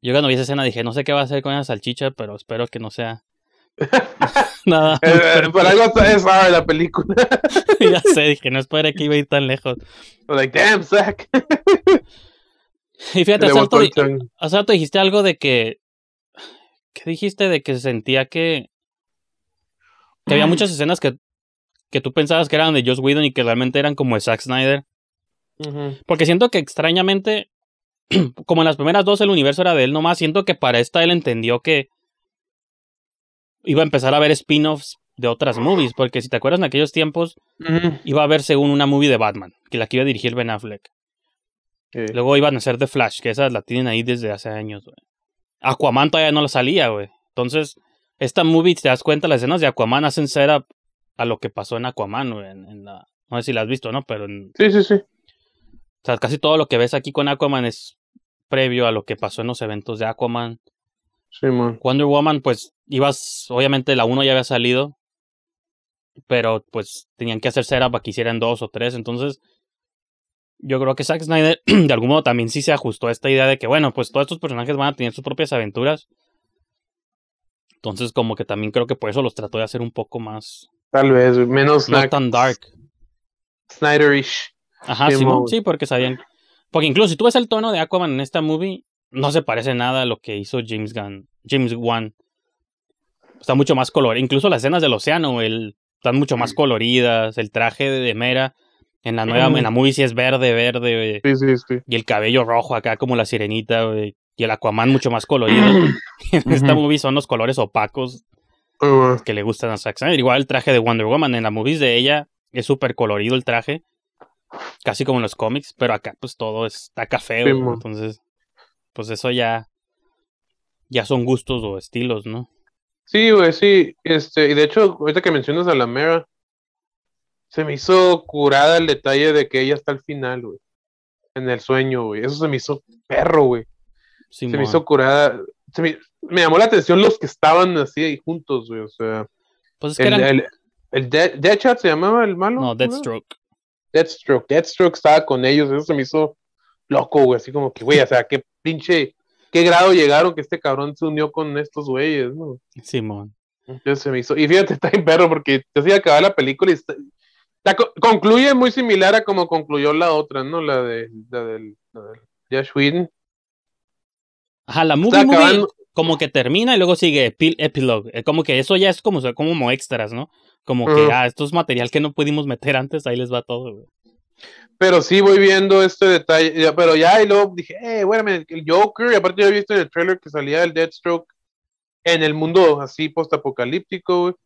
Yo cuando vi esa escena dije, no sé qué va a hacer con esa salchicha, pero espero que no sea Nada. Pero, eh, eh, por algo es R la película. ya sé, dije, no esperé que iba a ir tan lejos. Like, damn, Zack. y fíjate, hace rato, dijiste algo de que. ¿Qué dijiste? De que se sentía que. Que había mm. muchas escenas que, que tú pensabas que eran de Joss Whedon y que realmente eran como de Zack Snyder. Porque siento que extrañamente, como en las primeras dos el universo era de él nomás, siento que para esta él entendió que, iba a empezar a ver spin-offs de otras movies, porque si te acuerdas en aquellos tiempos, iba a haber según una movie de Batman, que la que iba a dirigir Ben Affleck. Luego iban a nacer The Flash, que esas la tienen ahí desde hace años, Aquaman todavía no la salía, güey. Entonces, esta movie, si te das cuenta, las escenas de Aquaman hacen ser a, lo que pasó en Aquaman, güey. No sé si la has visto, ¿no? Pero Sí, sí, sí. O sea, casi todo lo que ves aquí con Aquaman es previo a lo que pasó en los eventos de Aquaman. Wonder Woman, pues ibas, obviamente la 1 ya había salido, pero pues tenían que hacer setup para que hicieran dos o tres, entonces yo creo que Zack Snyder de algún modo también sí se ajustó a esta idea de que bueno, pues todos estos personajes van a tener sus propias aventuras. Entonces como que también creo que por eso los trató de hacer un poco más tal vez menos no tan dark. Snyderish. Ajá, sí, sí, porque sabían porque incluso si tú ves el tono de Aquaman en esta movie no se parece nada a lo que hizo James Gunn, James Wan. Está mucho más colorido. Incluso las escenas del océano, el, están mucho más mm. coloridas. El traje de Mera en la nueva, mm. en la movie sí es verde, verde. Sí, sí, sí. Y el cabello rojo acá como la sirenita, Y el Aquaman mucho más colorido. en esta movie son los colores opacos oh, que le gustan a Zack Igual el traje de Wonder Woman en la movies de ella es súper colorido el traje. Casi como en los cómics, pero acá pues todo está café, entonces pues eso ya, ya son gustos o estilos, ¿no? Sí, güey, sí. Este, y de hecho, ahorita que mencionas a la Mera, se me hizo curada el detalle de que ella está al final, güey. En el sueño, güey. Eso se me hizo perro, güey. se me hizo curada. me, llamó la atención los que estaban así ahí juntos, güey. O sea. Pues el, el, Dead, Deadshot se llamaba el malo. No, Deathstroke. Deathstroke. Deathstroke estaba con ellos. Eso se me hizo loco, güey, así como que, güey, o sea, qué pinche, qué grado llegaron que este cabrón se unió con estos güeyes, ¿no? Simón. Entonces se me hizo, y fíjate, está en perro, porque te hacía acabar la película y está, concluye muy similar a como concluyó la otra, ¿no? La de, la del, la del Josh Whedon. Ajá, la movie, movie, como que termina y luego sigue epilogue. Eh, como que eso ya es como, como extras, ¿no? Como que, ah, esto es material que no pudimos meter antes, ahí les va todo, güey. Pero sí voy viendo este detalle, pero ya y luego dije, hey, eh, bueno, el Joker, y aparte yo he visto en el trailer que salía el Deathstroke en el mundo así postapocalíptico,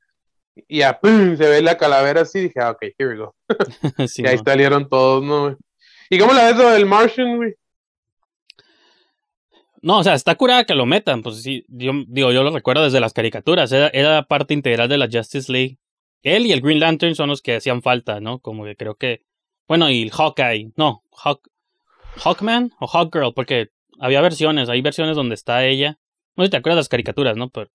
y ya ¡pum! se ve la calavera así, dije, ah, ok, here we go. y ahí salieron todos, ¿no? ¿Y cómo la ves lo del Martian, No, o sea, está curada que lo metan, pues sí, yo, digo, yo lo recuerdo desde las caricaturas, era, era parte integral de la Justice League. Él y el Green Lantern son los que hacían falta, ¿no? Como que creo que bueno, y el Hawkeye, no, Hawkman o Hawkgirl, porque había versiones, hay versiones donde está ella. No sé si te acuerdas de las caricaturas, ¿no? Pero...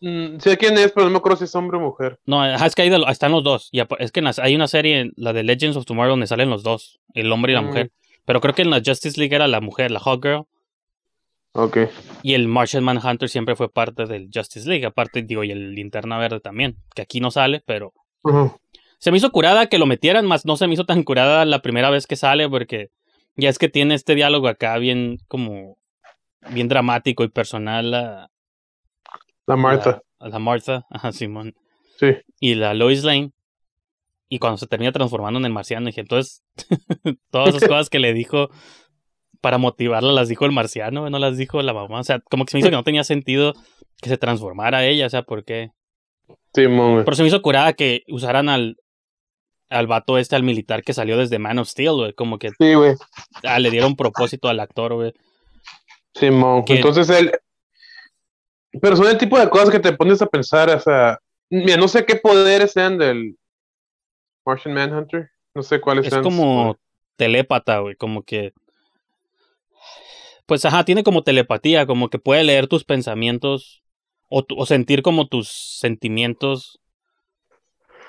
Mm, sé quién es, pero no me acuerdo si es hombre o mujer. No, ah, es que están los dos. es que hay una serie, la de Legends of Tomorrow, donde salen los dos, el hombre y la mm. mujer. Pero creo que en la Justice League era la mujer, la Hawkgirl. Ok. Y el Martian Manhunter siempre fue parte del Justice League, aparte, digo, y el Linterna Verde también, que aquí no sale, pero... Se me hizo curada que lo metieran, más no se me hizo tan curada la primera vez que sale, porque ya es que tiene este diálogo acá bien como bien dramático y personal la, la Martha. La, la Martha, ajá, Simón. Sí. Y la Lois Lane. Y cuando se termina transformando en el marciano, dije, entonces, todas esas cosas que le dijo para motivarla las dijo el marciano, no las dijo la mamá. O sea, como que se me hizo que no tenía sentido que se transformara ella, o sea, ¿por qué? Sí, Pero se me hizo curada que usaran al, al vato este, al militar que salió desde Man of Steel, güey. Como que sí, güey. Ah, le dieron propósito al actor, güey. Sí, Monkey. entonces él. Pero son el tipo de cosas que te pones a pensar, o sea. Mira, no sé qué poderes sean del Martian Manhunter. No sé cuáles sean. Es como telépata, güey. Como que. Pues ajá, tiene como telepatía, como que puede leer tus pensamientos o, o sentir como tus sentimientos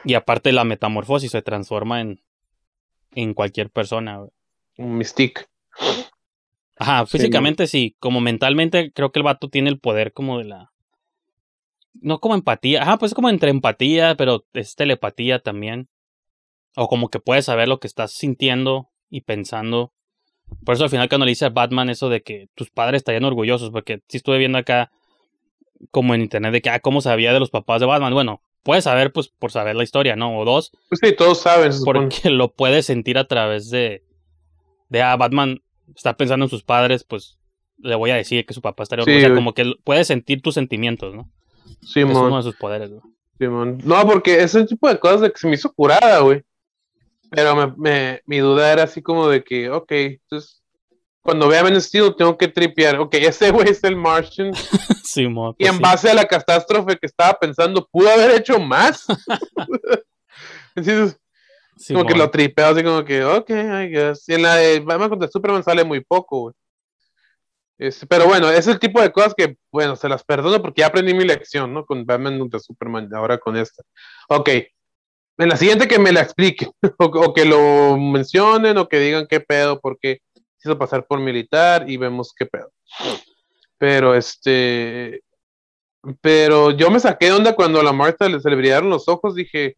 y aparte la metamorfosis se transforma en, en cualquier persona. Un mystic. Ajá, físicamente sí, como mentalmente creo que el vato tiene el poder como de la... No como empatía, ajá, pues como entre empatía, pero es telepatía también. O como que puedes saber lo que estás sintiendo y pensando. Por eso al final cuando le dice a Batman eso de que tus padres estarían orgullosos, porque sí estuve viendo acá como en internet de que, ah, ¿cómo sabía de los papás de Batman? Bueno, puedes saber pues por saber la historia, ¿no? O dos. Pues sí, todos saben. Porque lo puedes sentir a través de, de, ah, Batman está pensando en sus padres, pues le voy a decir que su papá estaría... o sea, como que puede sentir tus sentimientos, ¿no? Sí, es uno de sus poderes, Sí, Simón. No, porque es ese tipo de cosas de que se me hizo curada, güey. Pero me, mi duda era así como de que, ok, entonces cuando vea Ben Steel tengo que tripear, ok, ese güey es el Martian. sí, mo, pues y en base a la catástrofe que estaba pensando, ¿pudo haber hecho más? como que lo tripeo así como que, ok, I guess. Y en la de Batman contra Superman sale muy poco, güey. Este, pero bueno, es el tipo de cosas que, bueno, se las perdono porque ya aprendí mi lección, ¿no? Con Batman contra Superman, ahora con esta. Ok, en la siguiente que me la explique, o, o, que lo mencionen, o que digan qué pedo, porque quiso pasar por militar y vemos qué pedo. Pero este, pero yo me saqué de onda cuando a la Marta le, se los ojos, dije,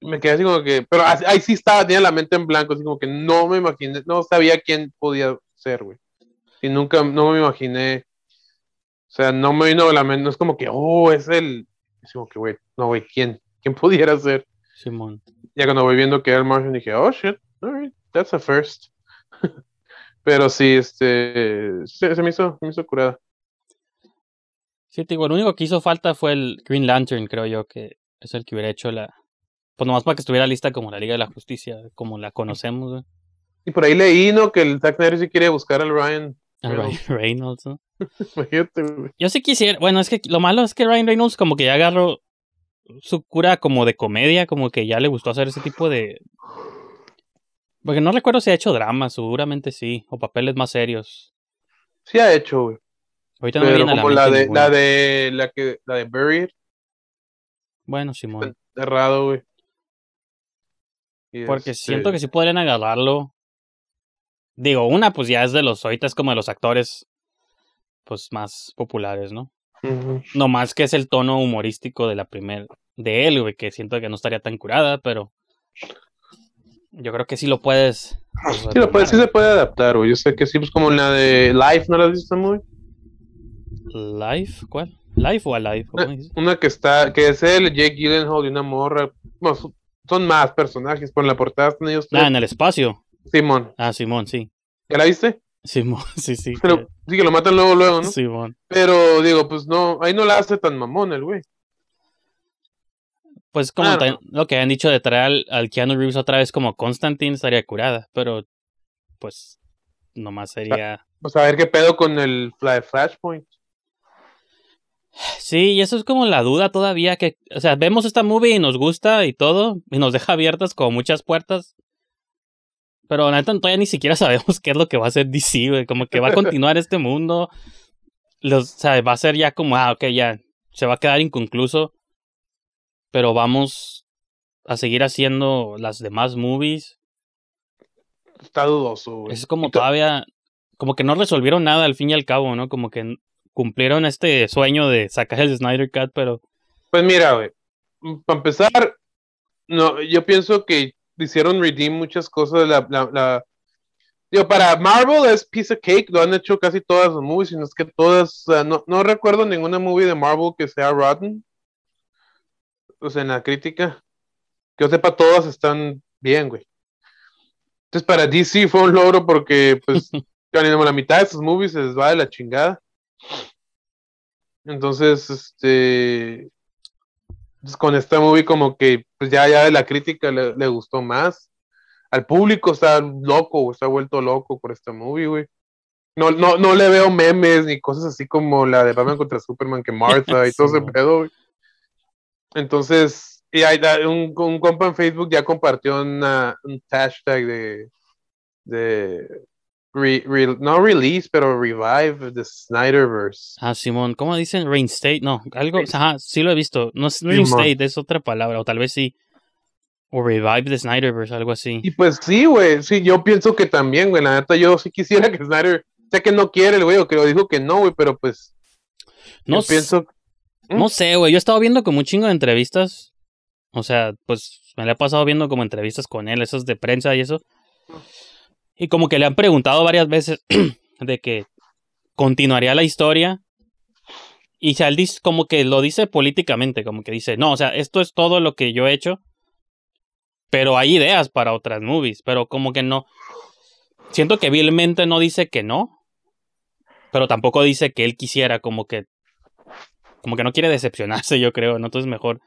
me quedé así como que, pero ahí sí estaba, tenía la mente en blanco, así como que no me imaginé, no sabía quién podía ser, güey. Y nunca, no me imaginé, o sea, no me vino a la mente, no es como que, oh, es el, es como que, güey, no, güey, ¿quién? ¿Quién pudiera ser? Simón. Ya cuando voy viendo que era el Martian, dije, oh, shit, that's a first. Pero sí, este, se, me hizo, hizo curada. Sí, te digo, lo único que hizo falta fue el Green Lantern, creo yo, que es el que hubiera hecho la... Pues nomás para que estuviera lista como la Liga de la Justicia, como la conocemos. Y por ahí leí, ¿no? Que el Zack Snyder sí quiere buscar al Ryan. Ryan Reynolds, Yo sí quisiera, bueno, es que lo malo es que Ryan Reynolds como que ya agarró su cura como de comedia, como que ya le gustó hacer ese tipo de, porque no recuerdo si ha hecho dramas, seguramente sí, o papeles más serios. Sí ha hecho, güey. Ahorita Pero viene como la, de, la, de, la que la de Buried. Bueno, Simón. Cerrado, güey. Porque este siento que sí podrían agarrarlo. Digo, una pues ya es de los ahorita es como de los actores pues más populares, ¿no? No más que es el tono humorístico de la primera... de él, güey, que siento que no estaría tan curada, pero yo creo que sí lo puedes. sí, lo puedes, sí se puede adaptar, güey. Yo sé que sí, pues como la de Life, ¿no la has visto muy? ¿Life? ¿Cuál? ¿Life o Alive? Una, eh, una, que está, que es el Jake Gyllenhaal y una morra. son más personajes, por la portada están ellos Ah, en el espacio. Simón. Ah, Simón, sí. la viste? Simón, sí, sí. Pero, sí, que lo matan luego, luego, ¿no? Simón. Pero digo, pues no, ahí no la hace tan mamón el güey. Pues como lo que han dicho de traer al, Keanu Reeves otra vez como Constantine estaría curada, pero pues nomás sería... Pues a ver qué pedo con el Flashpoint. Sí, y eso es como la duda todavía que, o sea, vemos esta movie y nos gusta y todo, y nos deja abiertas como muchas puertas. Pero tanto todavía ni siquiera sabemos qué es lo que va a ser DC, Como que va a continuar este mundo. Los, o sea, va a ser ya como, ah, ok, ya. Se va a quedar inconcluso pero vamos a seguir haciendo las demás movies. Está dudoso, güey. Es eh. como todavía, como que no resolvieron nada al fin y al cabo, ¿no? Como que cumplieron este sueño de sacar el Snyder Cut, pero... Pues mira, güey, mm, para empezar, no, yo pienso que hicieron redeem muchas cosas, la, la, para Marvel es piece of cake, lo han hecho casi todas las movies, sino es que todas, no, no recuerdo ninguna movie de Marvel que sea rotten, pues en la crítica, que yo sepa, todas están bien, güey. Entonces, para DC fue un logro porque, pues, la mitad de sus movies se les va de la chingada. Entonces, este. Pues con esta movie, como que pues ya, ya de la crítica le, gustó más. Al público está loco, está vuelto loco por esta movie, güey. No, no, no le veo memes ni cosas así como la de Batman contra Superman, que Martha y todo ese pedo, güey. Entonces, y hay, un, compa en Facebook ya compartió una, un hashtag de, no release, pero revive the Snyderverse. Ah, Simón, ¿cómo dicen? Reinstate, no, algo, ajá, sí lo he visto. No es reinstate, es otra palabra, o tal vez sí. O revive the Snyderverse, algo así. Y pues sí, güey, sí, yo pienso que también, güey, la neta, yo sí quisiera que Snyder, sé que no quiere el güey, o que lo dijo que no, güey, pero pues... No, yo pienso Mm. No sé, güey. Yo he estado viendo como un chingo de entrevistas. O sea, pues me le he pasado viendo como entrevistas con él, esas de prensa y eso. Y como que le han preguntado varias veces de que continuaría la historia. Y dice, como que lo dice políticamente, como que dice, no, o sea, esto es todo lo que yo he hecho. Pero hay ideas para otras movies, pero como que no. Siento que vilmente no dice que no, pero tampoco dice que él quisiera como que como que no quiere decepcionarse, yo creo, ¿no? Entonces mejor.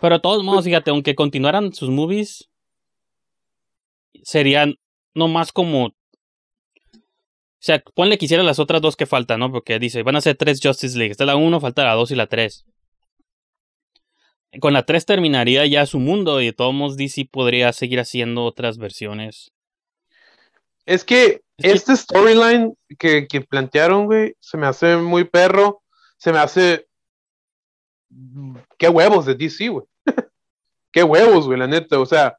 Pero de todos modos, fíjate, aunque continuaran sus movies, serían nomás como. O sea, ponle que hiciera las otras dos que faltan, ¿no? Porque dice, van a ser tres Justice League. Está la 1, falta la 2 y la 3. Con la 3 terminaría ya su mundo y de todos modos DC podría seguir haciendo otras versiones. Es que, es este storyline que, que plantearon, güey, se me hace muy perro se me hace. Qué huevos de DC, güey. Qué huevos, güey, la neta. O sea,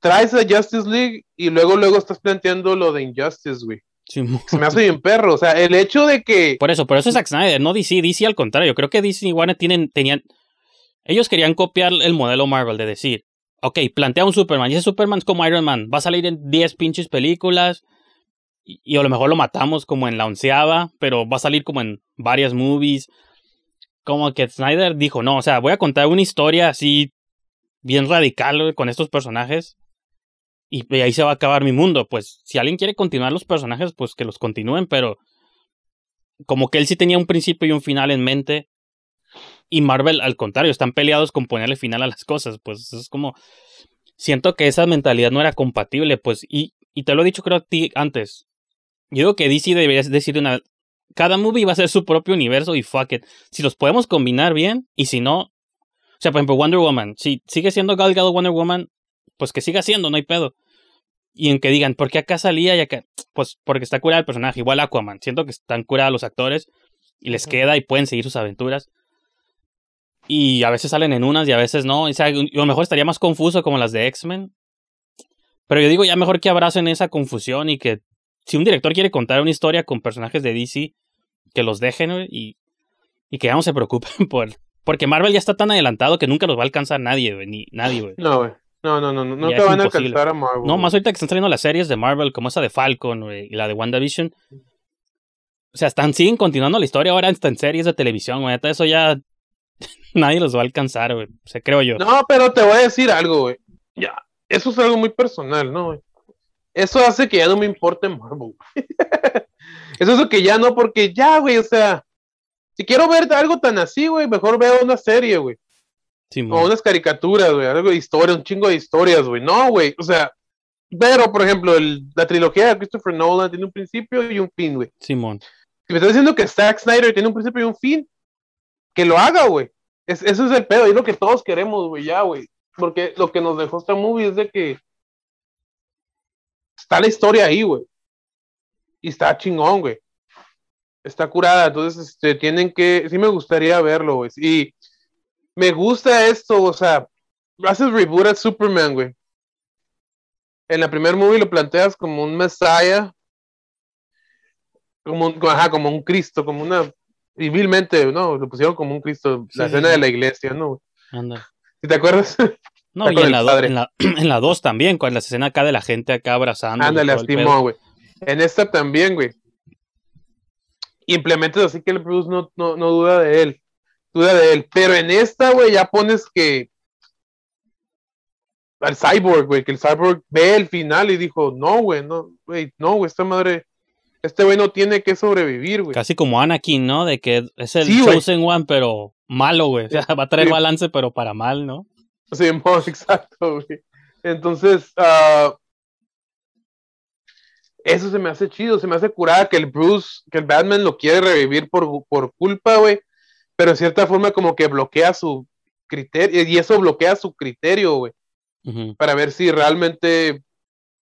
traes a Justice League y luego, luego estás planteando lo de Injustice, güey. se me hace bien perro. O sea, el hecho de que. Por eso, por eso es Zack Snyder, no DC. DC al contrario. Creo que DC y Warner tienen, tenían. Ellos querían copiar el modelo Marvel de decir, ok, plantea un Superman. Y ese Superman es como Iron Man. Va a salir en 10 pinches películas y, a lo mejor lo matamos como en la onceava, pero va a salir como en varias movies. Como que Snyder dijo, no, o sea, voy a contar una historia así bien radical con estos personajes y, ahí se va a acabar mi mundo. Pues si alguien quiere continuar los personajes, pues que los continúen, pero como que él sí tenía un principio y un final en mente. Y Marvel, al contrario, están peleados con ponerle final a las cosas. Pues es como. Siento que esa mentalidad no era compatible, pues. Y, y te lo he dicho, creo, a ti antes. Yo creo que DC debería decir una. Cada movie va a ser su propio universo y fuck it. Si los podemos combinar bien y si no. O sea, por ejemplo, Wonder Woman. Si sigue siendo Gal Wonder Woman, pues que siga siendo, no hay pedo. Y en que digan, ¿por qué acá salía y acá? Pues porque está curada el personaje. Igual Aquaman. Siento que están curados los actores y les queda y pueden seguir sus aventuras. Y a veces salen en unas y a veces no. O sea, a lo mejor estaría más confuso como las de X-Men. Pero yo digo, ya mejor que abracen esa confusión y que si un director quiere contar una historia con personajes de DC, que los dejen y, y que ya no se preocupen por... Porque Marvel ya está tan adelantado que nunca los va a alcanzar nadie, güey, ni nadie, güey. No, güey. No, no, no, no, te van a alcanzar a Marvel. No, más ahorita que están saliendo las series de Marvel, como esa de Falcon güey, y la de WandaVision. O sea, están, siguen continuando la historia ahora están en series de televisión, güey. Eso ya nadie los va a alcanzar, güey. O creo yo. No, pero te voy a decir algo, güey. Ya, eso es algo muy personal, ¿no? Güey? eso hace que ya no me importe Marvel. es lo que ya no, porque ya, güey, o sea, si quiero ver algo tan así, güey, mejor veo una serie, güey. o unas caricaturas, güey, algo de historia, un chingo de historias, güey. No, güey, o sea, pero, por ejemplo, la trilogía de Christopher Nolan tiene un principio y un fin, güey. Simón. Si me estás diciendo que Zack Snyder tiene un principio y un fin, que lo haga, güey. eso es el pedo, es lo que todos queremos, güey, ya, güey. Porque lo que nos dejó esta movie es de que está la historia ahí, güey. Y está chingón, güey. Está curada, entonces este, tienen que, sí me gustaría verlo, güey. Y me gusta esto, o sea, haces reboot a Superman, güey. En la primer movie lo planteas como un messiah, como un, ajá, como un Cristo, como una, y vilmente, ¿no? Lo pusieron como un Cristo, la escena de la iglesia, ¿no? Anda. ¿Te acuerdas? No, y en la, en la, 2 también, con la escena acá de la gente acá abrazando. Ándale, lastimó, güey. En esta también, güey. Implementes así que el Bruce no, no, duda de él. Duda de él. Pero en esta, güey, ya pones que al cyborg, güey, que el cyborg ve el final y dijo, no, güey, no, güey, no, güey, esta madre, este güey no tiene que sobrevivir, güey. Casi como Anakin, ¿no? De que es el Chosen One, pero malo, güey. O sea, va a traer balance, pero para mal, ¿no? Sí, exacto, güey. Entonces, ah, eso se me hace chido, se me hace curada que el Bruce, que el Batman lo quiere revivir por, culpa, güey. Pero en cierta forma como que bloquea su criterio, y eso bloquea su criterio, güey. Para ver si realmente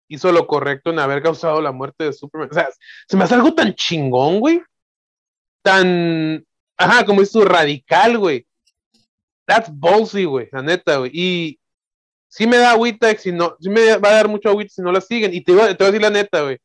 hizo lo correcto en haber causado la muerte de Superman. O sea, se me hace algo tan chingón, güey. Tan, ajá, como es su radical, güey. That's ballsy, güey, la neta, güey. Y sí me da agüita, si no, sí me va a dar mucho agüita si no la siguen. Y te, voy a decir la neta, güey.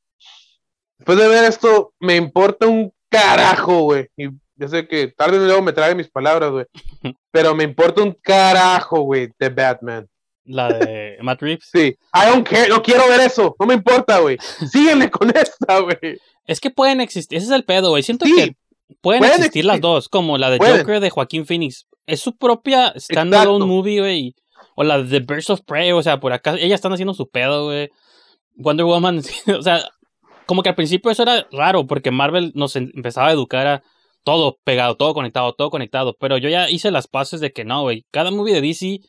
Después de ver esto, me importa un carajo, güey. Y yo sé que tarde o luego me trae mis palabras, güey. Pero me importa un carajo, güey, de Batman. La de Matt Reeves. Sí. I don't care, no quiero ver eso. No me importa, güey. Síguenle con esta, güey. Es que pueden existir, ese es el pedo, güey. Siento que pueden, existir, las dos, como la de Joker de Joaquín Phoenix es su propia stand-alone movie, güey. O la de Birds of Prey, o sea, por acá, ellas están haciendo su pedo, güey. Wonder Woman, o sea, como que al principio eso era raro, porque Marvel nos em, empezaba a educar a todo pegado, todo conectado, todo conectado. Pero yo ya hice las pases de que no, güey. Cada movie de DC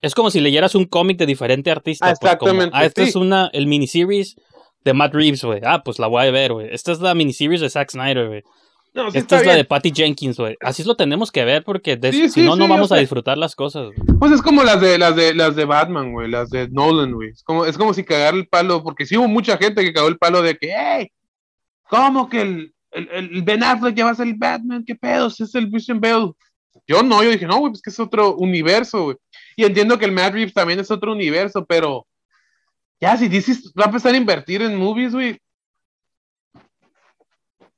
es como si leyeras un cómic de diferente artista. Ah, exactamente. ah, esta es una, el miniseries de Matt Reeves, güey. Ah, pues la voy a ver, güey. Esta es la miniseries de Zack Snyder, güey. Esta es la de Patty Jenkins, güey. Así es lo tenemos que ver porque si no, no vamos a disfrutar las cosas. Pues es como las de las de las de Batman, güey, las de Nolan, güey. Es como, es como si cagar el palo, porque sí hubo mucha gente que cagó el palo de que, hey, ¿cómo que el, el, el Ben Affleck ya va a ser el Batman? ¿Qué pedos? Es el Christian Bell. Yo no, yo dije, no, güey, pues que es otro universo, güey. Y entiendo que el Matt Reeves también es otro universo, pero ya si dices, va a empezar a invertir en movies, güey,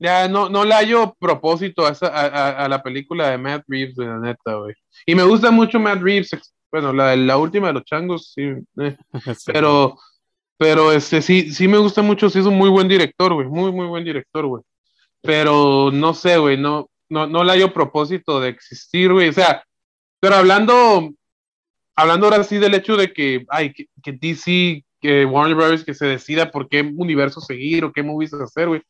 ya no, no le hallo propósito a, la película de Matt Reeves, de la neta, güey. Y me gusta mucho Matt Reeves, bueno, la, última de los changos, eh. sí, Pero, pero este, sí, sí me gusta mucho, sí es un muy buen director, güey, muy, muy buen director, güey. Pero no sé, güey, no, no, no le hallo propósito de existir, güey. O sea, pero hablando, hablando ahora sí del hecho de que, ay, que, que DC, que Warner Brothers, que se decida por qué universo seguir o qué movies hacer, güey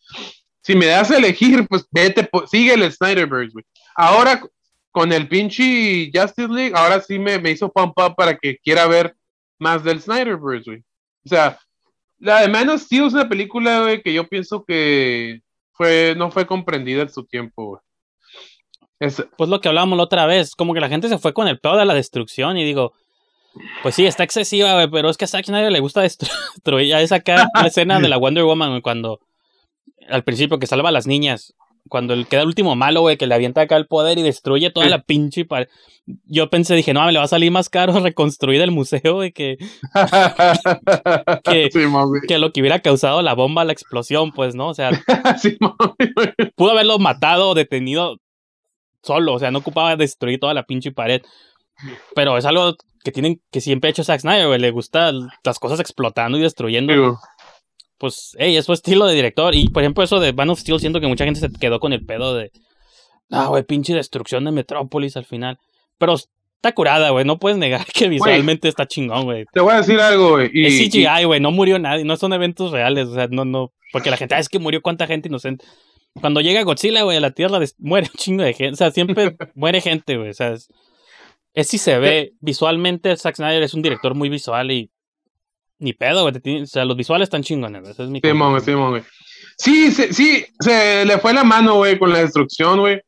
si me das a elegir, pues vete, sigue el Snyderverse, güey. Ahora, con el pinche Justice League, ahora sí me, me hizo pump up para que quiera ver más del Snyderverse, güey. O sea, la de Man Steel es una película, güey, que yo pienso que fue, no fue comprendida en su tiempo, güey. Pues lo que hablábamos la otra vez, como que la gente se fue con el pedo de la destrucción y digo, pues sí, está excesiva, güey, pero es que a Zack Snyder le gusta destruir. Es acá la escena de la Wonder Woman, cuando al principio que salva a las niñas. Cuando el, queda el último malo, güey, que le avienta acá el poder y destruye toda eh. la pinche pared. Yo pensé, dije, no, me le va a salir más caro reconstruir el museo, güey, que, que, que, lo que hubiera causado la bomba, la explosión, pues, ¿no? O sea, pudo haberlo matado, detenido solo, o sea, no ocupaba destruir toda la pinche pared. Pero es algo que tienen que siempre ha hecho Zack Snyder, güey, le gusta las cosas explotando y destruyendo pues, hey, es estilo de director. Y, por ejemplo, eso de Man of Steel, siento que mucha gente se quedó con el pedo de, ah, güey, pinche destrucción de Metrópolis al final. Pero está curada, güey, no puedes negar que visualmente está chingón, güey. Te voy a decir algo, güey. Es CGI, güey, no murió nadie, no son eventos reales, o sea, no, no, porque la gente, ah, es que murió cuánta gente inocente. Cuando llega Godzilla, güey, a la Tierra muere un chingo de gente, o sea, siempre muere gente, güey, o sea, es, es si se ve, visualmente Zack Snyder es un director muy visual y ni pedo, güey. O sea, los visuales están chingones, eso es mi. Simón, güey. Sí, sí, sí, se le fue la mano, güey, con la destrucción, güey.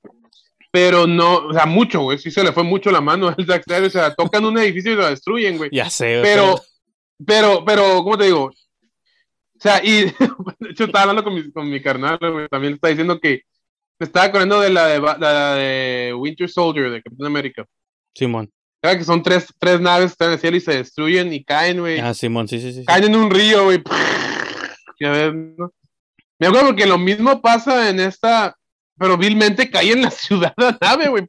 Pero no, o sea, mucho, güey. Sí se le fue mucho la mano al Zack O sea, tocan un edificio y lo destruyen, güey. Ya sé, güey. Pero, pero, pero, ¿cómo te digo? O sea, y yo estaba hablando con mi, con mi carnal, güey. También está diciendo que me estaba acordando de la de, la de Winter Soldier de Capitán América. Simón que son tres, tres naves que están en el cielo y se destruyen y caen, güey. Ah, Simón, sí, sí, sí. Caen en un río, güey. Me acuerdo que lo mismo pasa en esta, pero vilmente cae en la ciudad la nave, güey.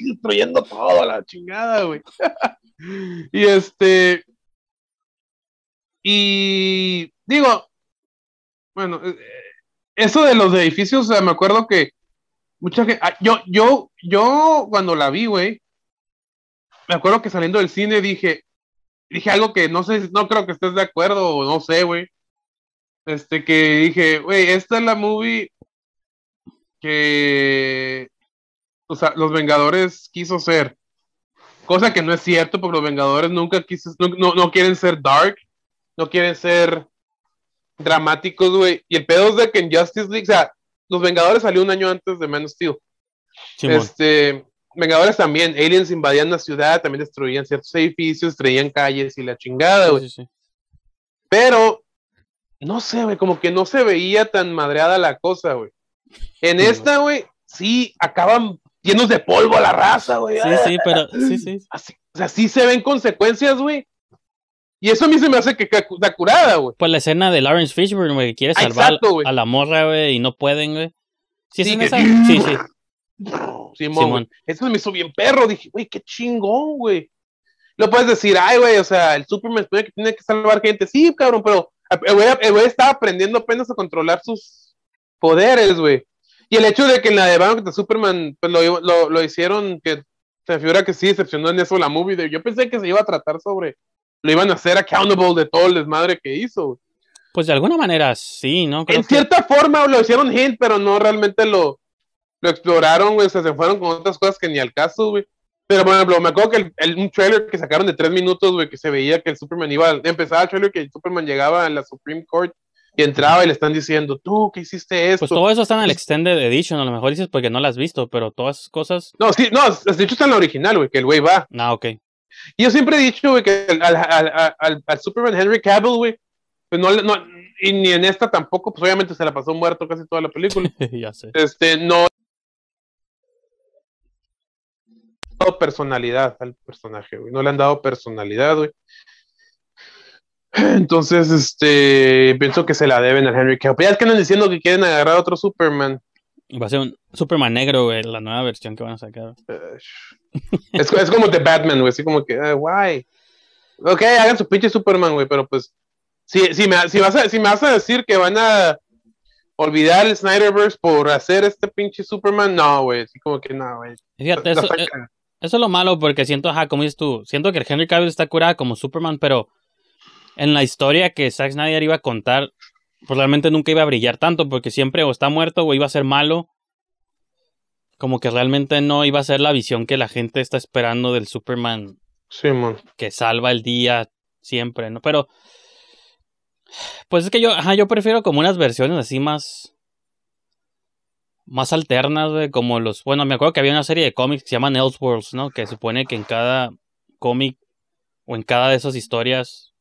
Destruyendo todo, la chingada, güey. y este. Y digo, bueno, eh, eso de los edificios, o sea, me acuerdo que mucha gente, ah, yo, yo, yo cuando la vi, güey, me acuerdo que saliendo del cine dije, dije algo que no sé, no creo que estés de acuerdo, o no sé, güey. Este, que dije, güey, esta es la movie que, o sea, Los Vengadores quiso ser. Cosa que no es cierto, porque los Vengadores nunca quiso, no, no, quieren ser dark, no quieren ser dramáticos, güey. Y el pedo es de que en Justice League, o sea, Los Vengadores salió un año antes de Man of Steel. Este, Vengadores también, aliens invadían la ciudad, también destruían ciertos edificios, traían calles y la chingada, güey. Pero, no sé, güey, como que no se veía tan madreada la cosa, güey. En esta, güey, sí, acaban llenos de polvo a la raza, güey. Sí, sí, pero, sí, sí. Así, o sea, sí se ven consecuencias, güey. Y eso a mí se me hace que da curada, güey. Pues la escena de Lawrence Fishburne, güey, que quiere salvar a la morra, güey, y no pueden, güey. Sí, sí, sí, sí. Simón, eso me hizo bien perro. Dije, güey, qué chingón, güey. Lo puedes decir, ay, güey, o sea, el Superman tiene que, tiene que salvar gente. Sí, cabrón, pero el güey, estaba aprendiendo apenas a controlar sus poderes, güey. Y el hecho de que en la de Batman Superman pues, lo, hicieron, que se figura que sí, decepcionó en eso la movie. yo pensé que se iba a tratar sobre, lo iban a hacer accountable de todo el desmadre que hizo. Pues de alguna manera sí, ¿no? en cierta forma lo hicieron hint, pero no realmente lo, lo exploraron, güey, o se fueron con otras cosas que ni al caso, güey. Pero, por ejemplo, me acuerdo que el, un trailer que sacaron de tres minutos, güey, que se veía que el Superman iba, empezaba el trailer que el Superman llegaba a la Supreme Court y entraba y le están diciendo, tú, ¿qué hiciste esto? Pues todo eso está en el Extended Edition, a lo mejor dices porque no lo has visto, pero todas esas cosas... No, sí, no, has dicho está en la original, güey, que el güey va. Ah, ok. Y yo siempre he dicho, güey, que al, al, al, al, Superman Henry Cavill, güey, pues no, no, y ni en esta tampoco, pues obviamente se la pasó muerto casi toda la película. ya sé. Este, no personalidad al personaje, güey. No le han dado personalidad, güey. Entonces, este, pienso que se la deben a Henry Cavill. Ya es que andan diciendo que quieren agarrar a otro Superman. Va a ser un Superman negro, güey, la nueva versión que van a sacar. es, como The Batman, güey, así como que, eh, guay why? Ok, hagan su pinche Superman, güey, pero pues, si, si, me, si, vas a, si vas a decir que van a olvidar el Snyderverse por hacer este pinche Superman, no, güey, así como que no, güey. Eso es lo malo porque siento, ajá, como dices tú, siento que el Henry Cavill está curado como Superman, pero en la historia que Zack Snyder iba a contar, pues realmente nunca iba a brillar tanto porque siempre o está muerto o iba a ser malo. Como que realmente no iba a ser la visión que la gente está esperando del Superman. Sí, man. Que salva el día siempre, ¿no? Pero pues es que yo, ajá, yo prefiero como unas versiones así más más alternas, como los... Bueno, me acuerdo que había una serie de cómics que se llaman Elseworlds, ¿no? Que supone que en cada cómic o en cada de esas historias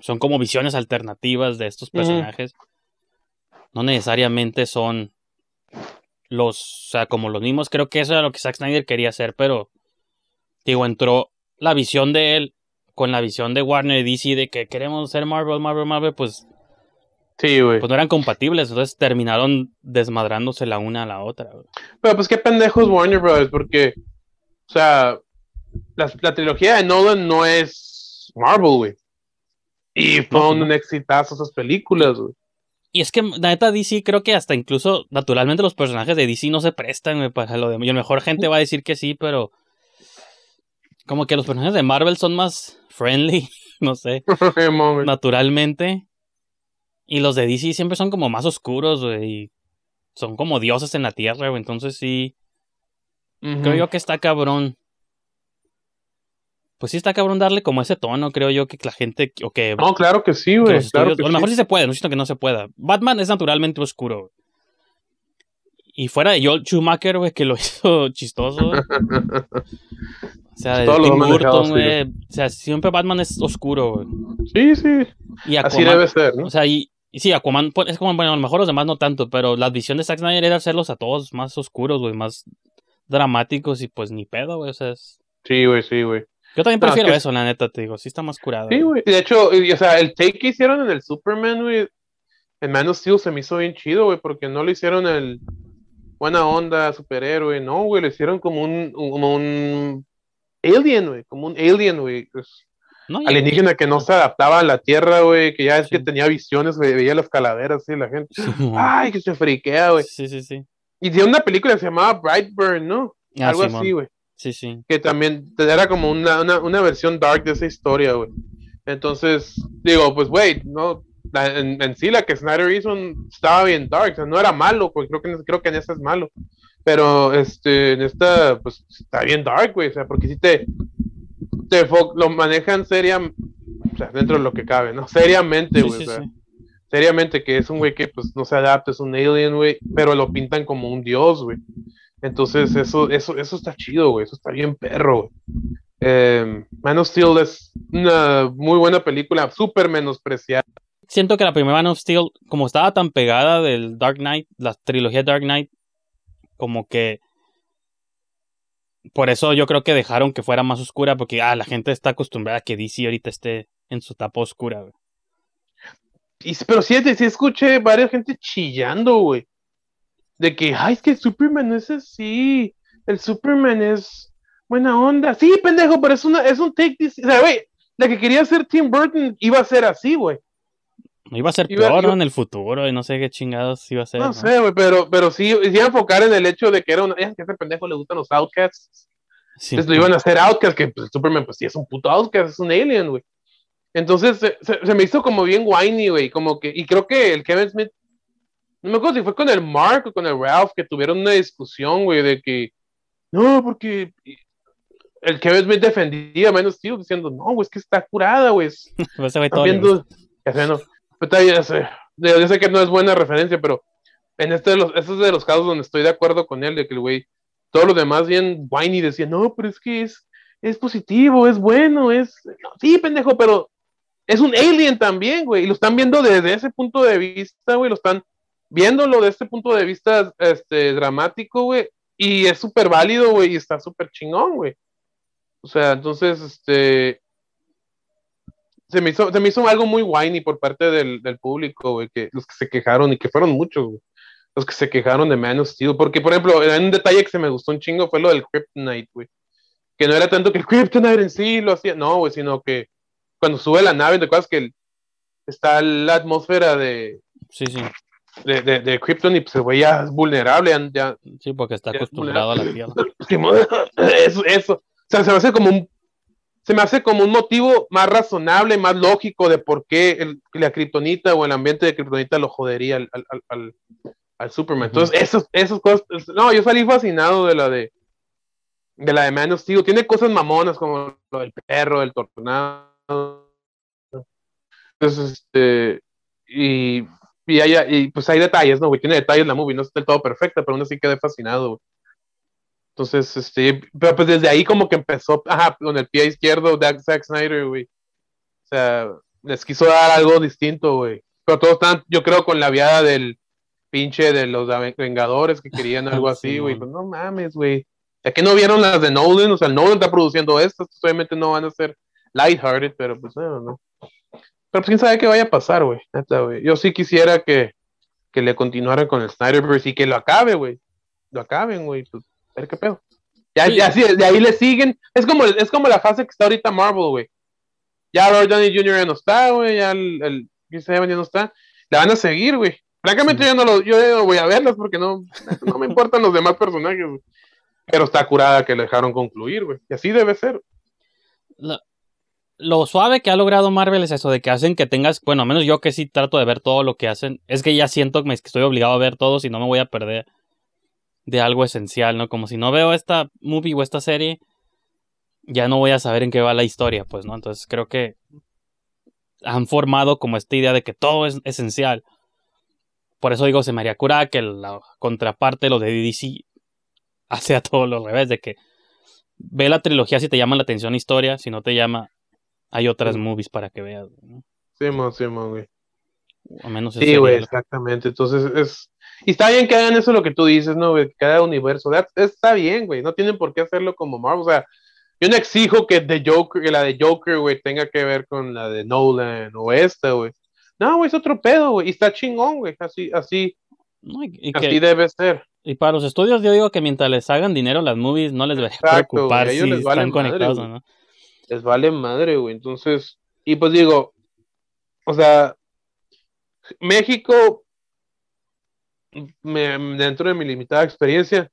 son como visiones alternativas de estos personajes. No necesariamente son los, o sea, como los mismos. Creo que eso era lo que Zack Snyder quería hacer, pero, digo, entró la visión de él con la visión de Warner y DC de que queremos ser Marvel, Marvel, Marvel, pues Sí, güey. Pues no eran compatibles, entonces terminaron desmadrándose la una a la otra, güey. Pero pues qué pendejos Warner Brothers, porque, o sea, la, trilogía de Nolan no es Marvel, güey. Y ponen pues un esas películas, güey. Y es que, la neta, DC creo que hasta incluso, naturalmente, los personajes de DC no se prestan, para lo de... Y a lo mejor gente va a decir que sí, pero... Como que los personajes de Marvel son más friendly, no sé. naturalmente. Y los de DC siempre son como más oscuros, güey. Son como dioses en la tierra, güey. Entonces sí. Creo yo que está cabrón. Pues sí está cabrón darle como ese tono, creo yo, que la gente. no, claro que sí, güey. a lo mejor sí. se puede, no siento que no se pueda. Batman es naturalmente oscuro. Y fuera de Joel Schumacher, güey, que lo hizo chistoso. O sea, de Burton, güey. O sea, siempre Batman es oscuro, güey. Sí, sí. Y Así debe ser, ¿no? O sea, y, y sí, Aquaman pues, es como, bueno, a lo mejor los demás no tanto, pero la visión de Zack Snyder era hacerlos a todos más oscuros, güey, más dramáticos y pues ni pedo, güey, o sea, es... Sí, güey, sí, güey. Yo también prefiero eso, la neta, te digo, sí está más curado. Sí, güey, de hecho, o sea, el take que hicieron en el Superman, güey, en Man of Steel se me hizo bien chido, güey, porque no le hicieron el buena onda, superhéroe, no, güey, le hicieron como un, como un alien, güey, como un alien, güey. No, alienígena que no se adaptaba a la Tierra, güey, que ya es que tenía visiones, veía las calaveras, y la gente. Ay, que se friquea, güey. Sí, sí, sí. Y de una película que se llamaba Brightburn, ¿no? Ah, Algo así, güey. Sí, sí. Que también era como una, una, una versión dark de esa historia, güey. Entonces, digo, pues, güey, no, en, sí la que Snyder hizo estaba bien dark, o sea, no era malo, Porque creo que, creo que en esta es malo, pero este, en esta, pues está bien dark, güey, o sea, porque si te, te lo manejan seriamente, dentro de lo que cabe, ¿no? Seriamente, güey. Seriamente, que es un güey que pues no se adapta, es un alien, güey, pero lo pintan como un dios, güey. Entonces, eso, eso, eso está chido, güey. Eso está bien perro, güey. Em, Man of Steel es una muy buena película, súper menospreciada. Siento que la primera Man of Steel, como estaba tan pegada del Dark Knight, la trilogía Dark Knight, como que por eso yo creo que dejaron que fuera más oscura, porque ah, la gente está acostumbrada a que DC ahorita esté en su tapa oscura, Y, pero sí, sí escuché varias gente chillando, güey. De que, ay, es que Superman no es así. El Superman es buena onda. Sí, pendejo, pero es, una, es un take. O sea, güey, la que quería ser Tim Burton iba a ser así, güey. Iba a ser peor en el futuro y no sé qué chingados iba a ser. No, sé, güey, pero, pero sí, se iba a enfocar en el hecho de que era una. Es que a ese pendejo le gustan los outcasts. Sí. Entonces lo iban a hacer outcasts que pues, Superman, pues sí es un puto outcast, es un alien, güey. Entonces se, me hizo como bien whiny, güey, como que. Y creo que el Kevin Smith. No me acuerdo si fue con el Mark o con el Ralph que tuvieron una discusión, güey, de que. No, porque el Kevin Smith defendía a menos tío diciendo, no, güey, es que está curada, güey. Pues todo, viendo, pues ya sé, yo sé que no es buena referencia, pero en este de los, de los casos donde estoy de acuerdo con él, de que el güey, todos los demás bien y decía no, pero es que es, positivo, es bueno, es... sí, pendejo, pero es un alien también, güey, y lo están viendo desde ese punto de vista, güey, lo están viéndolo desde este punto de vista este, dramático, güey, y es súper válido, güey, y está súper chingón, güey. O sea, entonces, este, se me hizo, algo muy whiny por parte del, del público, güey, que los que se quejaron y que fueron muchos, güey, los que se quejaron de menos, estilo, porque por ejemplo, un detalle que se me gustó un chingo fue lo del Kryptonite, güey, que no era tanto que el Kryptonite en sí lo hacía, no, güey, sino que cuando sube la nave, te acuerdas que está la atmósfera de sí, sí. De, de, y pues güey ya es vulnerable, ya, sí, porque está acostumbrado a la tierra. eso, eso, o sea, se me hace como un se me hace como un motivo más razonable, más lógico de por qué la kriptonita o el ambiente de kriptonita lo jodería al, al, Superman. Entonces, esas, esas cosas, no, yo salí fascinado de la de de la de Man of Tiene cosas mamonas como lo del perro, del tornado. Entonces, este, y, y, y pues hay detalles, ¿no, Tiene detalles la movie, no está del todo perfecta, pero uno sí quedé fascinado, entonces, este, pero pues desde ahí como que empezó, ajá, con el pie izquierdo de Zack Snyder, güey. O sea, les quiso dar algo distinto, güey. Pero todos están, yo creo, con la viada del pinche de los Vengadores que querían algo así, güey. pues no mames, güey. Ya que no vieron las de Nolan, o sea, Nolan está produciendo estas, obviamente no van a ser lighthearted, pero pues no, no. Pero pues quién sabe qué vaya a pasar, güey. Yo sí quisiera que, le continuaran con el Snyderverse y que lo acabe, güey. Lo acaben, güey. Pues a ver qué pedo. Ya, así, de ahí le siguen. Es como, es como la fase que está ahorita Marvel, güey. Ya Robert Jr. ya no está, güey. Ya el, el Chris Evans ya no está. La van a seguir, güey. Francamente, yo no, lo, yo voy a verlos, porque no, no me importan los demás personajes, Pero está curada que le dejaron concluir, güey. Y así debe ser. Lo, suave que ha logrado Marvel es eso, de que hacen que tengas, bueno, al menos yo que sí trato de ver todo lo que hacen, es que ya siento que, que estoy obligado a ver todo si no me voy a perder de algo esencial, ¿no? Como si no veo esta movie o esta serie, ya no voy a saber en qué va la historia, pues, ¿no? Entonces creo que han formado como esta idea de que todo es esencial. Por eso digo, se me haría que la contraparte, lo de DDC, hace a todo lo revés, de que ve la trilogía si te llama la atención historia, si no te llama, hay otras movies para que veas, ¿no? Sí, man, sí, man, güey. O menos sí, güey, exactamente. Entonces es y está bien que hagan eso lo que tú dices, ¿no? Cada universo, está bien, güey, no tienen por qué hacerlo como Marvel, o sea, yo no exijo que, Joker, la de Joker, güey, tenga que ver con la de Nolan o esta, güey. No, güey, es otro pedo, güey, y está chingón, güey, así, así, debe ser. Y para los estudios yo digo que mientras les hagan dinero las movies, no les va a preocupar si están conectados no. Les vale madre, güey, entonces, y pues digo, o sea, México dentro de mi limitada experiencia,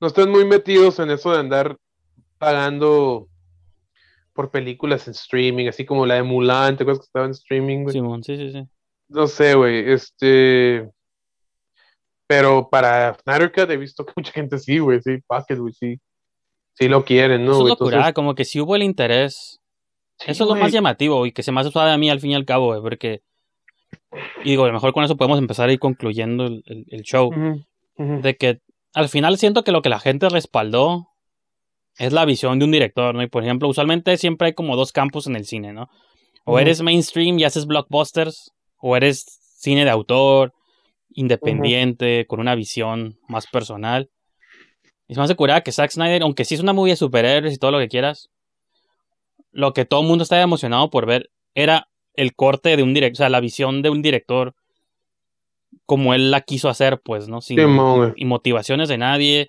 no están muy metidos en eso de andar pagando por películas en streaming, así como la de Mulan, que estaba en streaming, Simón, sí, sí, sí. No sé, güey, este... Pero para Snyder he visto que mucha gente sí, güey, sí, paquet, güey, sí. Sí lo quieren, ¿no? Eso es como que sí hubo el interés. eso es lo más llamativo y que se me hace suave a mí al fin y al cabo, güey, porque y digo, a lo mejor con eso podemos empezar a ir concluyendo el, show. De que al final siento que lo que la gente respaldó es la visión de un director, ¿no? Y por ejemplo, usualmente siempre hay como dos campos en el cine, ¿no? O eres mainstream y haces blockbusters, o eres cine de autor, independiente, con una visión más personal. Y se me hace que Zack Snyder, aunque sí es una movie de superhéroes y todo lo que quieras, lo que todo el mundo estaba emocionado por ver era el corte de un director, o sea, la visión de un director como él la quiso hacer, pues, ¿no? Sin motivaciones de nadie,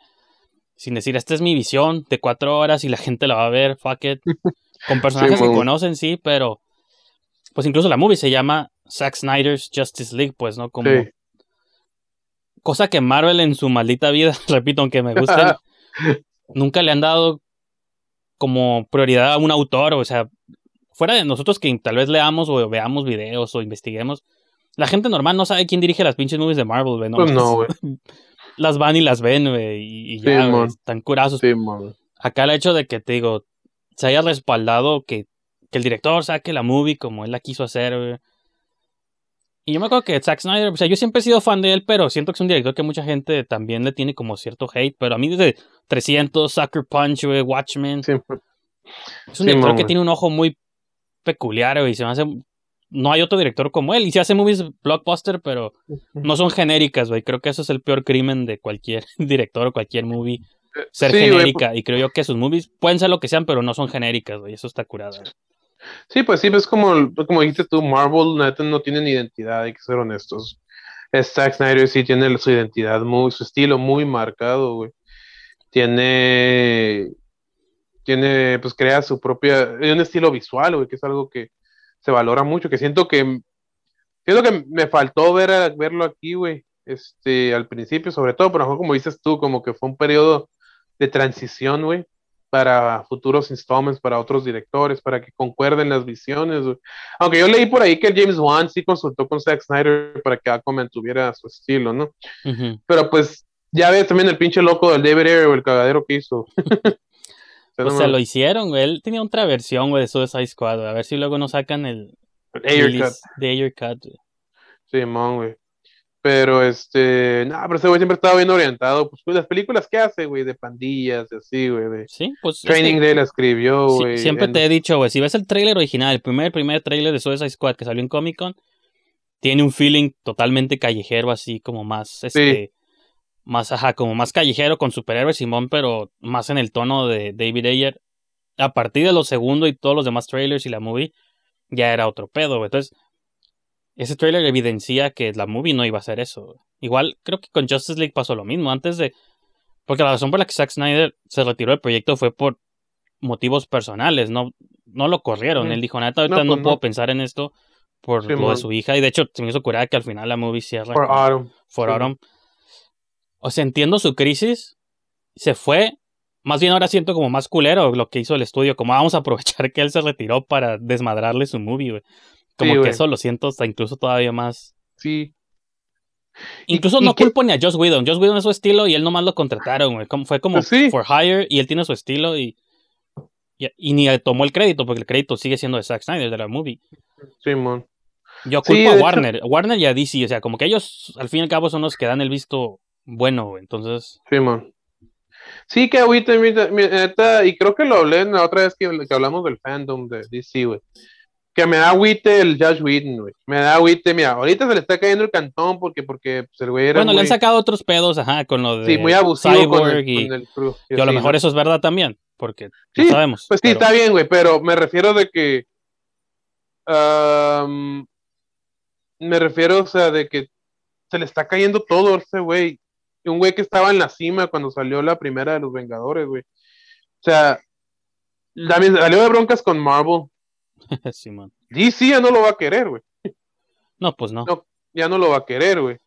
sin decir, esta es mi visión de cuatro horas y la gente la va a ver, fuck it. Con personajes que conocen, sí, pero pues incluso la movie se llama Zack Snyder's Justice League, pues, ¿no? Como cosa que Marvel en su maldita vida, repito, aunque me gusta nunca le han dado como prioridad a un autor, o sea, fuera de nosotros que tal vez leamos o veamos videos o investiguemos, la gente normal no sabe quién dirige las pinches movies de Marvel, güey. No, pues no las van y las ven, güey, y, ya, están curazos. Acá el hecho de que, te digo, se haya respaldado que, el director saque la movie como él la quiso hacer, güey. Y yo me acuerdo que Zack Snyder, o sea, yo siempre he sido fan de él, pero siento que es un director que mucha gente también le tiene como cierto hate, pero a mí desde 300, Sucker Punch, Watchmen. Sí, es un director que tiene un ojo muy peculiar, güey. Se me hace. No hay otro director como él. Y se hace movies blockbuster, pero no son genéricas, güey. Creo que eso es el peor crimen de cualquier director o cualquier movie. Eh, ser genérica. Pues y creo yo que sus movies pueden ser lo que sean, pero no son genéricas, güey. Eso está curado. Sí, pues sí, ves como, como dijiste tú, Marvel neta no tienen identidad, hay que ser honestos. Zack Snyder sí tiene su identidad, muy, su estilo muy marcado, güey. Tiene tiene, pues crea su propia, un estilo visual, güey, que es algo que se valora mucho, que siento que, siento que me faltó ver, verlo aquí, güey, este, al principio, sobre todo, pero como dices tú, como que fue un periodo de transición, güey, para futuros installments, para otros directores, para que concuerden las visiones, Aunque yo leí por ahí que James Wan sí consultó con Zack Snyder para que Aquaman tuviera su estilo, ¿no? Pero pues, ya ves también el pinche loco del David Ayer, el cagadero que hizo. O se lo hicieron, güey. Él tenía otra versión, güey, de Suicide Squad, güey. A ver si luego nos sacan el... De Ayer Cut, Sí, mon, güey. Pero, este... No, pero ese güey siempre estaba bien orientado. Pues, pues las películas que hace, güey, de pandillas, y así, güey. Sí, pues... Training Day la escribió, güey. siempre te he dicho, güey, si ves el tráiler original, el primer, primer tráiler de Suicide Squad que salió en Comic Con, tiene un feeling totalmente callejero, así como más, este más, ajá, como más callejero con superhéroe Simón, pero más en el tono de David Ayer. A partir de lo segundo y todos los demás trailers y la movie, ya era otro pedo, Entonces, ese trailer evidencia que la movie no iba a ser eso. Igual creo que con Justice League pasó lo mismo. Antes de. Porque la razón por la que Zack Snyder se retiró del proyecto fue por motivos personales, no, no lo corrieron. Él dijo, ah, nada, ahorita pues no, puedo pensar en esto por lo de su hija. Y de hecho, se me hizo curar que al final la movie cierra. For Autumn. O sea, entiendo su crisis, se fue. Más bien ahora siento como más culero lo que hizo el estudio, como ah, vamos a aprovechar que él se retiró para desmadrarle su movie, güey. Como que eso lo siento hasta incluso todavía más. Sí. Incluso no culpo ni a Joss Whedon. Joss Whedon es su estilo y él nomás lo contrataron, güey. fue como pues for hire y él tiene su estilo y, y, ni tomó el crédito porque el crédito sigue siendo de Zack Snyder, de la movie. Sí, man. Yo culpo a Warner, Warner y a DC, o sea, como que ellos al fin y al cabo son los que dan el visto bueno, Entonces. Sí, man. Sí, que ahorita, neta, y creo que lo hablé la otra vez que, hablamos del fandom de DC, güey. Que me da agüite el Josh Whedon, güey. Me da agüite, mira, ahorita se le está cayendo el cantón porque, porque pues, el güey era. Bueno, le han sacado otros pedos, ajá, con lo de. Sí, muy abusivo y, a lo mejor eso es verdad también, porque sí, sabemos. Pues sí, está bien, güey, pero me refiero de que. me refiero, o sea, de que se le está cayendo todo a ese güey un güey que estaba en la cima cuando salió la primera de los Vengadores, güey. O sea, también salió de broncas con Marvel. sí, man. ya no lo va a querer, güey. No, pues no. Ya no lo va a querer, güey.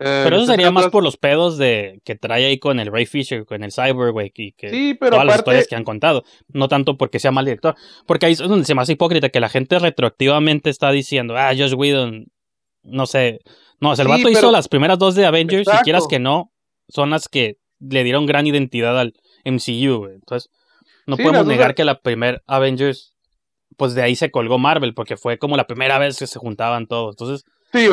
Eh, pero eso sería más pues por los pedos de que trae ahí con el Ray Fisher, con el Cyber, güey, y que sí, pero todas aparte... las historias que han contado. No tanto porque sea mal director. Porque ahí es donde se me hace hipócrita que la gente retroactivamente está diciendo, ah, Josh Whedon, no sé. No, el vato hizo las primeras dos de Avengers si quieras que no, son las que le dieron gran identidad al MCU, güey. Entonces, no podemos negar que la primera Avengers, pues de ahí se colgó Marvel, porque fue como la primera vez que se juntaban todos. Entonces, sí,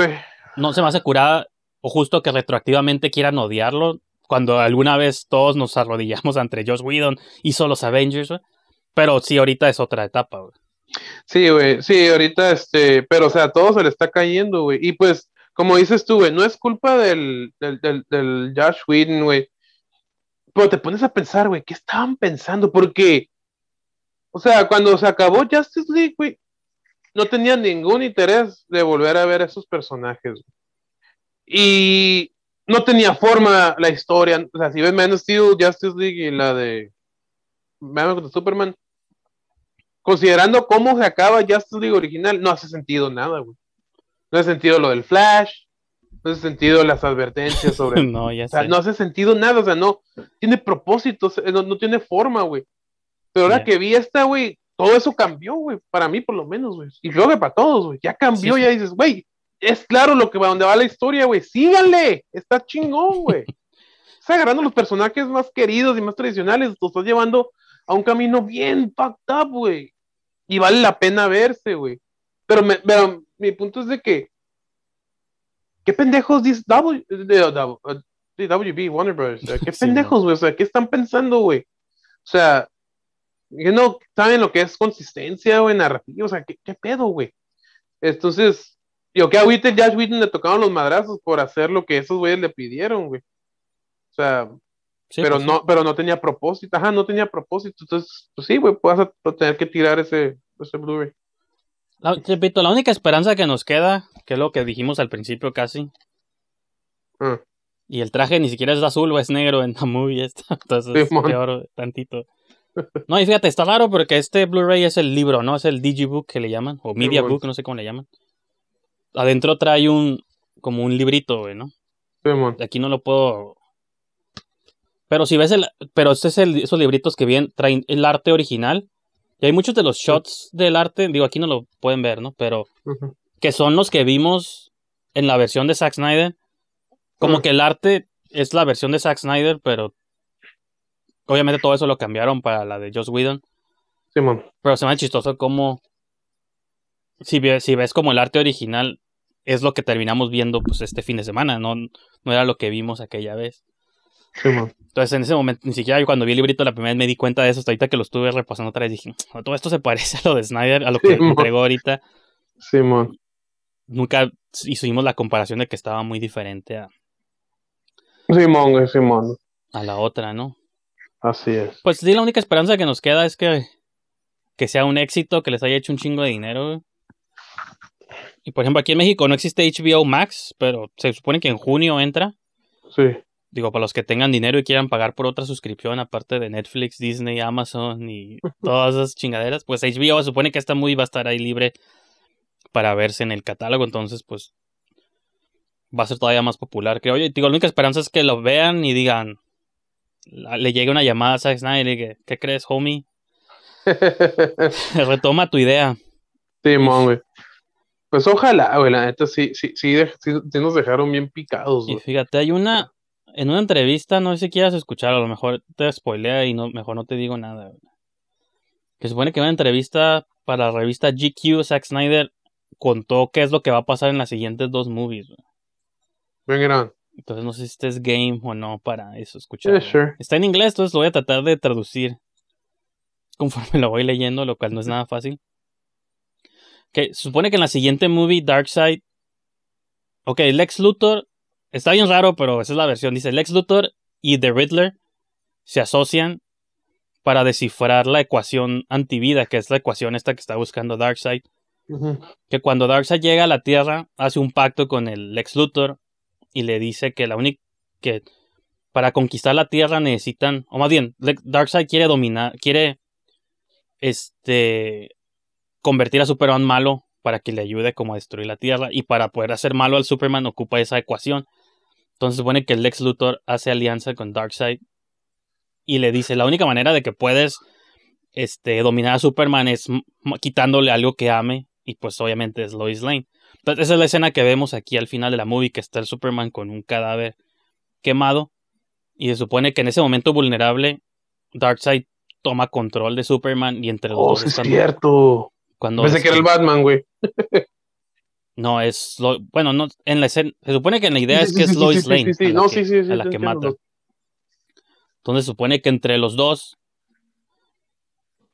No se me hace curada o justo que retroactivamente quieran odiarlo cuando alguna vez todos nos arrodillamos ante Josh Whedon, solo los Avengers, güey. Pero sí, ahorita es otra etapa, güey. Sí, güey, sí, ahorita este, pero o sea, todo se le está cayendo, güey. Y pues como dices tú, güey, no es culpa del, del, Josh Whedon, güey. Pero te pones a pensar, güey, ¿qué estaban pensando? Porque, o sea, cuando se acabó Justice League, güey, no tenía ningún interés de volver a ver a esos personajes. Y no tenía forma la historia. O sea, si ves Man of Steel, Justice League y la de Superman, considerando cómo se acaba Justice League original, no hace sentido nada, güey no he sentido lo del flash, no he sentido las advertencias sobre... no, ya no hace sentido nada, o sea, no tiene propósitos, eh, no, tiene forma, güey. Pero ahora que vi esta, güey, todo eso cambió, güey, para mí por lo menos, güey. Y creo que para todos, güey, ya cambió, ya dices, güey, es claro lo que va, donde va la historia, güey, síganle, está chingón, güey. está agarrando los personajes más queridos y más tradicionales, los estás llevando a un camino bien packed up, güey. Y vale la pena verse, güey. Pero, me, pero mi punto es de que, ¿qué pendejos dice WB, Warner Brothers? ¿Qué pendejos, güey? o sea, ¿qué están pensando, güey? O sea, que no saben lo que es consistencia, güey, narrativa, o sea, ¿qué, pedo, güey? Entonces, yo que a Witten, Josh Witten le tocaron los madrazos por hacer lo que esos güeyes le pidieron, güey. O sea, pero, pues no, pero no tenía propósito, ajá, no tenía propósito, entonces, pues sí, güey, vas a tener que tirar ese, ese Blu-ray repito, la única esperanza que nos queda, que es lo que dijimos al principio casi. Ah. Y el traje ni siquiera es azul o es negro en la movie Entonces, peor tantito. No, y fíjate, está raro porque este Blu-ray es el libro, ¿no? Es el Digibook que le llaman, o Media Book, no sé cómo le llaman. Adentro trae un, como un librito, ¿no? Aquí no lo puedo... Pero si ves el... Pero este es esos libritos que vienen traen el arte original y hay muchos de los shots del arte, digo, aquí no lo pueden ver, ¿no? Pero que son los que vimos en la versión de Zack Snyder. Como mm. que el arte es la versión de Zack Snyder, pero obviamente todo eso lo cambiaron para la de Joss Whedon. Sí, pero se me hace chistoso como si, si ves como el arte original es lo que terminamos viendo pues este fin de semana, no, no era lo que vimos aquella vez. Entonces, en ese momento, ni siquiera cuando vi el librito la primera vez me di cuenta de eso. Hasta ahorita que lo estuve repasando otra vez, dije, todo esto se parece a lo de Snyder, a lo que entregó ahorita. Simón Nunca hicimos la comparación de que estaba muy diferente a. Simón, Simón. a la otra, ¿no? Así es. Pues sí, la única esperanza que nos queda es que, que sea un éxito, que les haya hecho un chingo de dinero. Y por ejemplo, aquí en México no existe HBO Max, pero se supone que en junio entra. Sí digo, para los que tengan dinero y quieran pagar por otra suscripción, aparte de Netflix, Disney, Amazon y todas esas chingaderas, pues HBO supone que esta muy va a estar ahí libre para verse en el catálogo, entonces pues va a ser todavía más popular, creo digo, la única esperanza es que lo vean y digan, le llegue una llamada a Zack Snyder y le diga, ¿qué crees, homie? Retoma tu idea. Sí, mon, Pues ojalá, güey, la neta sí, sí, sí, nos dejaron bien picados. Y fíjate, hay una, en una entrevista, no sé si quieras escuchar, a lo mejor te spoilea y no, mejor no te digo nada. Que supone que en una entrevista para la revista GQ, Zack Snyder contó qué es lo que va a pasar en las siguientes dos movies. on. Entonces no sé si este es game o no para eso, escuchar. Está en inglés, entonces lo voy a tratar de traducir conforme lo voy leyendo, lo cual no es nada fácil. Que supone que en la siguiente movie, Darkseid. Ok, Lex Luthor Está bien raro, pero esa es la versión. Dice Lex Luthor y The Riddler se asocian para descifrar la ecuación antivida, que es la ecuación esta que está buscando Darkseid. Que cuando Darkseid llega a la Tierra, hace un pacto con el Lex Luthor y le dice que la única que para conquistar la Tierra necesitan, o más bien, Darkseid quiere dominar, quiere este convertir a Superman malo para que le ayude como a destruir la Tierra y para poder hacer malo al Superman ocupa esa ecuación. Entonces supone que Lex Luthor hace alianza con Darkseid y le dice la única manera de que puedes este, dominar a Superman es quitándole algo que ame y pues obviamente es Lois Lane. Entonces esa es la escena que vemos aquí al final de la movie que está el Superman con un cadáver quemado y se supone que en ese momento vulnerable Darkseid toma control de Superman y entre los oh, dos cuando que era el este Batman, güey. No, es. Lo, bueno, no, en la escena. Se supone que la idea es que es Lois Lane. la que, mata. Entonces se supone que entre los dos.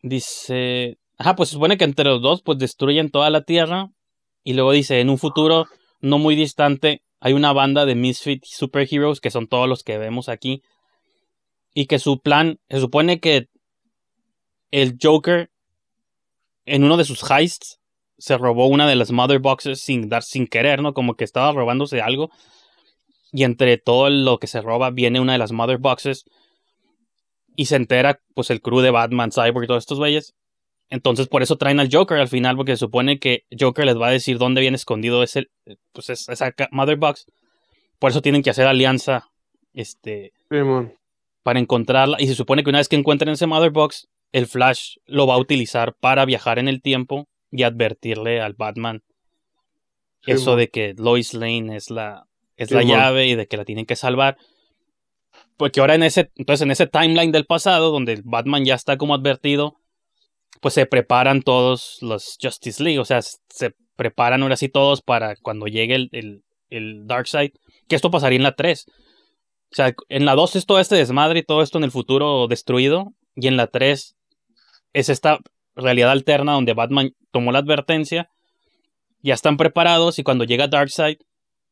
Dice. Ajá, pues se supone que entre los dos, pues destruyen toda la tierra. Y luego dice: en un futuro no muy distante, hay una banda de Misfit Superheroes, que son todos los que vemos aquí. Y que su plan. Se supone que el Joker en uno de sus heists se robó una de las mother boxes sin dar sin querer, ¿no? Como que estaba robándose algo. Y entre todo lo que se roba viene una de las mother boxes y se entera pues el crew de Batman, Cyborg y todos estos bueyes. Entonces por eso traen al Joker al final porque se supone que Joker les va a decir dónde viene escondido ese pues esa mother box. Por eso tienen que hacer alianza este para encontrarla y se supone que una vez que encuentren ese mother box el Flash lo va a utilizar para viajar en el tiempo y advertirle al Batman eso de que Lois Lane es la, es la llave y de que la tienen que salvar. Porque ahora en ese, entonces en ese timeline del pasado, donde el Batman ya está como advertido, pues se preparan todos los Justice League, o sea, se preparan ahora sí todos para cuando llegue el, el, el Darkseid, que esto pasaría en la 3. O sea, en la 2 es todo este desmadre y todo esto en el futuro destruido, y en la 3 es esta realidad alterna donde Batman tomó la advertencia, ya están preparados y cuando llega Darkseid,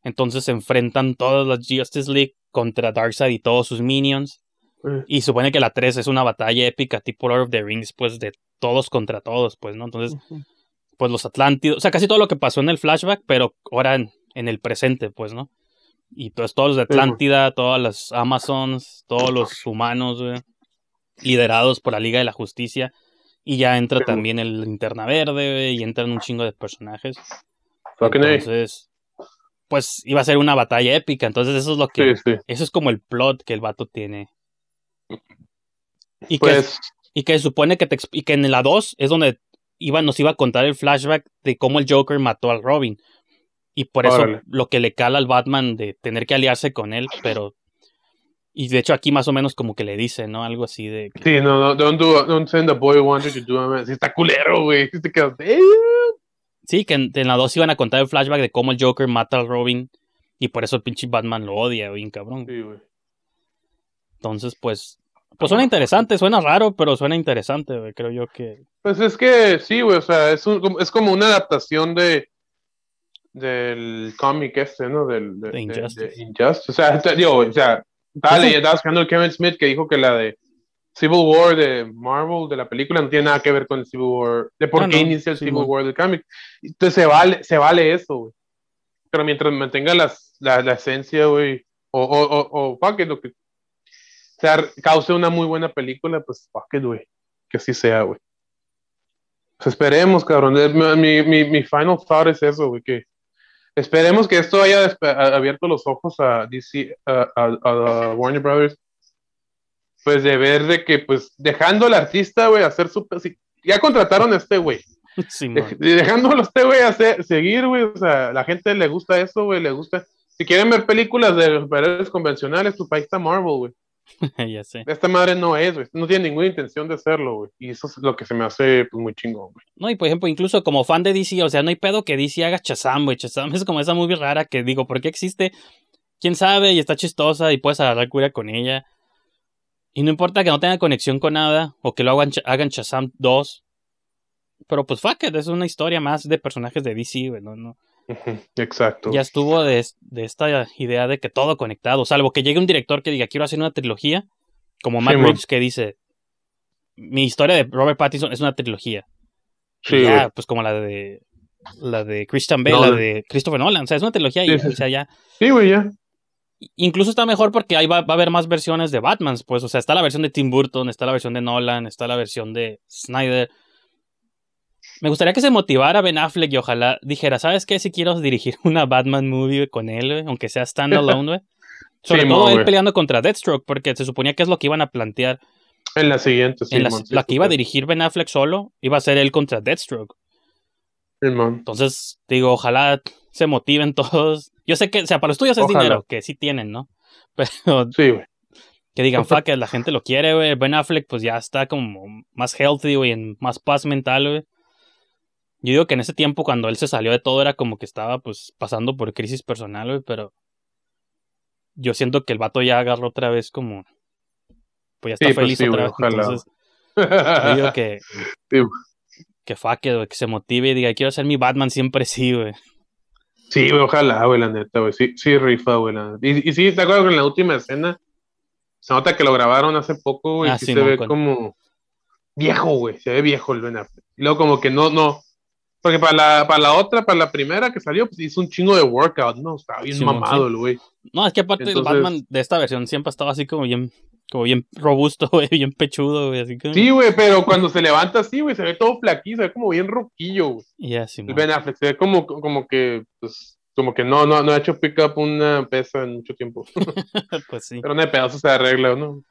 entonces se enfrentan todas las Justice League contra Darkseid y todos sus minions. Eh. Y supone que la 3 es una batalla épica tipo Lord of the Rings, pues de todos contra todos, pues, ¿no? Entonces, pues los Atlántidos, o sea, casi todo lo que pasó en el flashback, pero ahora en, el presente, pues, ¿no? Y pues todos los de pues. Atlántida, todas las Amazons, todos los humanos, liderados por la Liga de la Justicia, y ya entra también el Interna Verde y entran un chingo de personajes. Entonces, pues iba a ser una batalla épica. Entonces, eso es lo que. Eso es como el plot que el vato tiene. Y que. Pues, y que supone que te. Y que en la 2 es donde nos iba a contar el flashback de cómo el Joker mató al Robin. Y por eso lo que le cala al Batman de tener que aliarse con él, pero y de hecho aquí más o menos como que le dice, ¿no? Algo así de... Sí, no, no, don't, do, don't send a boy wanted to do a man. está culero, güey. Sí, eh". que en, la 2 iban a contar el flashback de cómo el Joker mata al Robin y por eso el pinche Batman lo odia, güey. cabrón. Sí, güey. Entonces, pues... Pues suena interesante, suena raro, pero suena interesante, güey. Creo yo que... Pues es que sí, güey. O sea, es, es como una adaptación de del cómic este, ¿no? Del, de, Injustice. Injustice. O sea, yo... o sea, Dale, ah, ya estaba escuchando el Kevin Smith que dijo que la de Civil War de Marvel, de la película, no tiene nada que ver con el Civil War, de por ah, qué inicia el Civil War del cómic. Entonces se vale, se vale eso, güey. Pero mientras mantenga la, la, esencia, güey, o, o, o, lo que sea, cause una muy buena película, pues fuck que güey. Que así sea, güey. Pues esperemos, cabrón. Eh, mi, mi, mi final thought es eso, güey, que Esperemos que esto haya abierto los ojos a DC, a, Warner Brothers, pues de ver de que, pues, dejando al artista, güey, hacer su... ya contrataron a este güey. Sí, dejándolo a este güey hacer, seguir, güey, o sea, la gente le gusta eso, güey, le gusta... Si quieren ver películas de superhéroes convencionales, tu país pues, está Marvel, güey. ya sé. Esta madre no es, güey. No tiene ninguna intención de serlo, güey. Y eso es lo que se me hace pues, muy chingón, güey. No, y por ejemplo, incluso como fan de DC, o sea, no hay pedo que DC haga Chazam, güey. Chazam es como esa movie rara que digo, ¿por qué existe? ¿Quién sabe? Y está chistosa y puedes agarrar cura con ella. Y no importa que no tenga conexión con nada o que lo hagan, hagan Shazam 2. Pero pues fuck es una historia más de personajes de DC, güey. No, no, Exacto. Ya estuvo de, esta idea de que todo conectado, salvo que llegue un director que diga quiero hacer una trilogía, como Matt que dice mi historia de Robert Pattinson es una trilogía. Sí. pues como la de la de Christian Bale, la de Christopher Nolan, o sea, es una trilogía y, ya. Sí, güey, ya. Incluso está mejor porque ahí va, va, a haber más versiones de Batman, pues, o sea, está la versión de Tim Burton, está la versión de Nolan, está la versión de Snyder. Me gustaría que se motivara Ben Affleck y ojalá dijera, ¿sabes qué? Si quiero dirigir una Batman movie con él, aunque sea standalone, güey. Sobre todo él peleando contra Deathstroke, porque se suponía que es lo que iban a plantear. En la siguiente, sí. En la, que iba a dirigir Ben Affleck solo, iba a ser él contra Deathstroke. Entonces, digo, ojalá se motiven todos. Yo sé que, o sea, para los estudios es dinero, que sí tienen, ¿no? Pero. Sí, güey. Que digan, fuck, que la gente lo quiere, güey. Ben Affleck, pues ya está como más healthy, güey, en más paz mental, güey. Yo digo que en ese tiempo cuando él se salió de todo era como que estaba pues pasando por crisis personal, güey, pero yo siento que el vato ya agarró otra vez como pues ya está pues feliz pues sí, otra vez. Entonces, yo digo que que güey, que se motive y diga, quiero ser mi Batman siempre sí, güey. Sí, güey, ojalá, güey, la neta, güey. Sí, sí rifa, güey, Y, y sí, te acuerdas que en la última escena se nota que lo grabaron hace poco, güey, ah, se ve como viejo, güey, se ve viejo el Ben Affleck. Y luego como que no, no, porque para la, para la otra, para la primera que salió, pues hizo un chingo de workout, ¿no? Estaba bien mamado el güey. No, es que aparte el Batman de esta versión siempre estaba así como bien, como bien robusto, güey, bien pechudo, güey. Así como... Sí, güey, pero cuando se levanta así, güey, se ve todo flaquito, se ve como bien roquillo, güey. Yeah, sí, el Ben Affleck se ve como, como que, pues, como que no, no, no ha hecho pick up una pesa en mucho tiempo. pues sí. Pero no hay pedazos de arreglo, ¿no?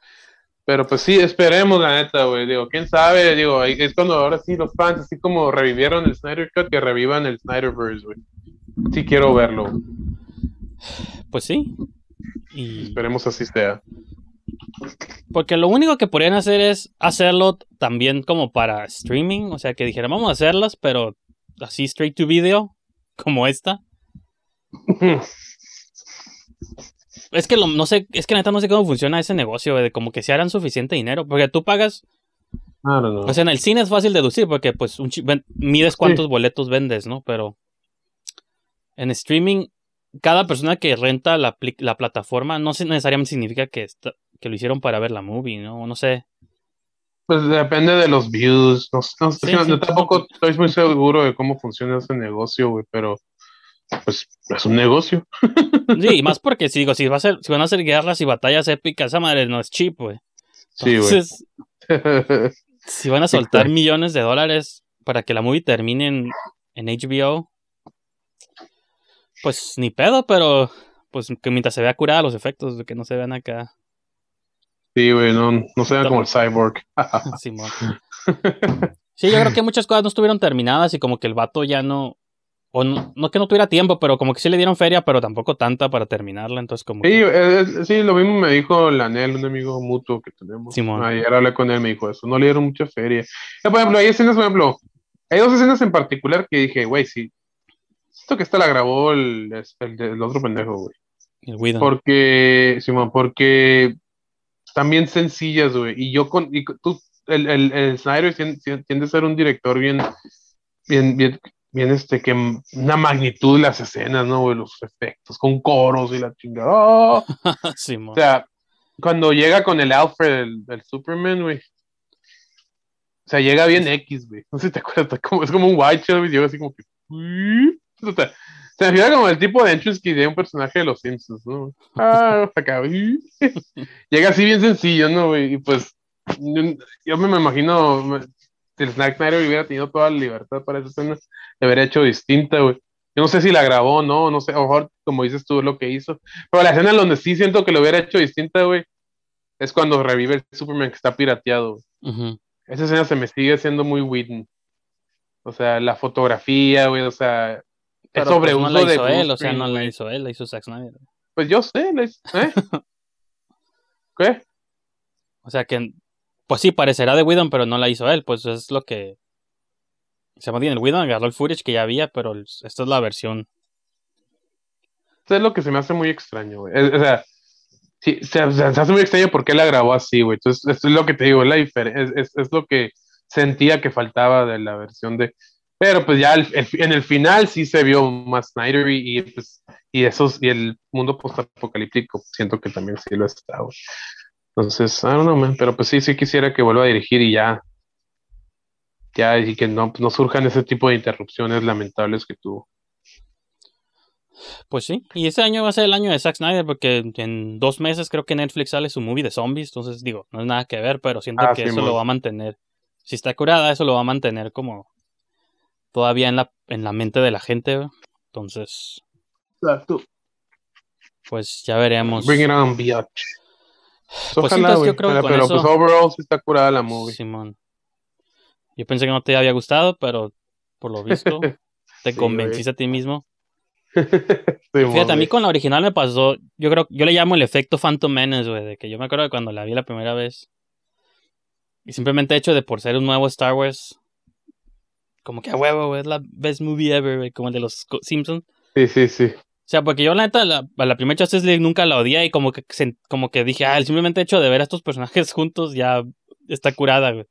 Pero pues sí, esperemos, la neta, güey. Digo, quién sabe, digo, es cuando ahora sí los fans, así como revivieron el Snyder Cut, que revivan el Snyderverse, güey. Sí quiero verlo. Pues sí. Esperemos así sea. Porque lo único que podrían hacer es hacerlo también como para streaming. O sea, que dijeran, vamos a hacerlas, pero así straight to video, como esta. Es que no sé, es que neta no sé cómo funciona ese negocio, de como que se harán suficiente dinero, porque tú pagas. O sea, en el cine es fácil deducir, porque pues un mides cuántos boletos vendes, ¿no? Pero en streaming, cada persona que renta la, la plataforma no necesariamente significa que, que lo hicieron para ver la movie, ¿no? No sé. Pues depende de los views. No, sé. tampoco estoy muy seguro de cómo funciona ese negocio, güey, pero pues es un negocio. Sí, y más porque si digo, si, va a ser, si van a hacer guerras y batallas épicas, esa madre no es chip, güey. sí, güey. si van a soltar millones de dólares para que la movie termine en, HBO, pues ni pedo, pero pues que mientras se vea curada los efectos, que no se vean acá. Sí, güey, no, no se vean como el cyborg. sí, sí, yo creo que muchas cosas no estuvieron terminadas y como que el vato ya no, no, es que no tuviera tiempo, pero como que sí le dieron feria, pero tampoco tanta para terminarla, entonces como... Sí, lo mismo me dijo Lanel, un amigo mutuo que tenemos. Simón. Ayer hablé con él, me dijo eso, no le dieron mucha feria. Eh, por ejemplo, hay escenas, por ejemplo, hay dos escenas en particular que dije, güey, sí, esto que está la grabó el, otro pendejo, güey. El Widow. Porque, Simón, porque también sencillas, güey, y yo con... tú, el, el, Snyder tiende, tiende a ser un director bien... Bien, bien, bien este, que una magnitud de las escenas, ¿no? los efectos, con coros y la chingada. ¡Oh! o sea, cuando llega con el Alfred, el, Superman, güey. O sea, llega bien X, güey. No sé si te acuerdas, como, es como un white show, güey. Llega así como que. se me figura como el tipo de entrance que de un personaje de los Simpsons, ¿no? Ah, hasta acá, Llega así bien sencillo, ¿no, güey? Y pues, yo, me imagino, el Snack Snyder hubiera tenido toda la libertad para esa escena, le hubiera hecho distinta, güey. Yo no sé si la grabó, no, no sé, a lo mejor, como dices tú, lo que hizo. Pero la escena en donde sí siento que lo hubiera hecho distinta, güey, es cuando revive el Superman que está pirateado. Esa escena se me sigue haciendo muy witten. O sea, la fotografía, güey, o sea, es sobre un pues, no la hizo Él, o sea, no la hizo él, la hizo Zack Snyder. Pues yo sé, la hizo, ¿eh? ¿Qué? O sea, que pues sí, parecerá de Whedon, pero no la hizo él, pues es lo que se mantiene el Whedon, agarró el footage que ya había, pero esta es la versión. Esto es lo que se me hace muy extraño, güey. O sea, se, hace muy extraño porque la grabó así, güey. Entonces, esto es lo que te digo, la es, es, lo que sentía que faltaba de la versión de, pero pues ya en el final sí se vio más Snyder y, y, pues, y el mundo postapocalíptico siento que también sí lo está. Entonces, I don't know, man, pero pues sí, sí quisiera que vuelva a dirigir y ya, ya, y que no, surjan ese tipo de interrupciones lamentables que tuvo. Pues sí, y este año va a ser el año de Zack Snyder porque en dos meses creo que Netflix sale su movie de zombies, entonces digo, no es nada que ver, pero siento ah, que eso lo va a mantener. Si está curada, eso lo va a mantener como todavía en la, en la mente de la gente, entonces... Pues ya veremos. Pues pues pues, yo creo que pero pues overall está curada la movie. Simón. Yo pensé que no te había gustado, pero por lo visto te convenciste a ti mismo. sí, Fíjate, a mí con la original me pasó, yo creo, yo le llamo el efecto Phantom Menace, güey, de que yo me acuerdo de cuando la vi la primera vez. Y simplemente hecho de por ser un nuevo Star Wars, como que a huevo, es la best movie ever, como el de los Simpsons. Sí, sí, sí. O sea, porque yo la neta, la, la primera Justice League nunca la odié y como que, como que dije, ah, el simplemente hecho de ver a estos personajes juntos ya está curada, güey.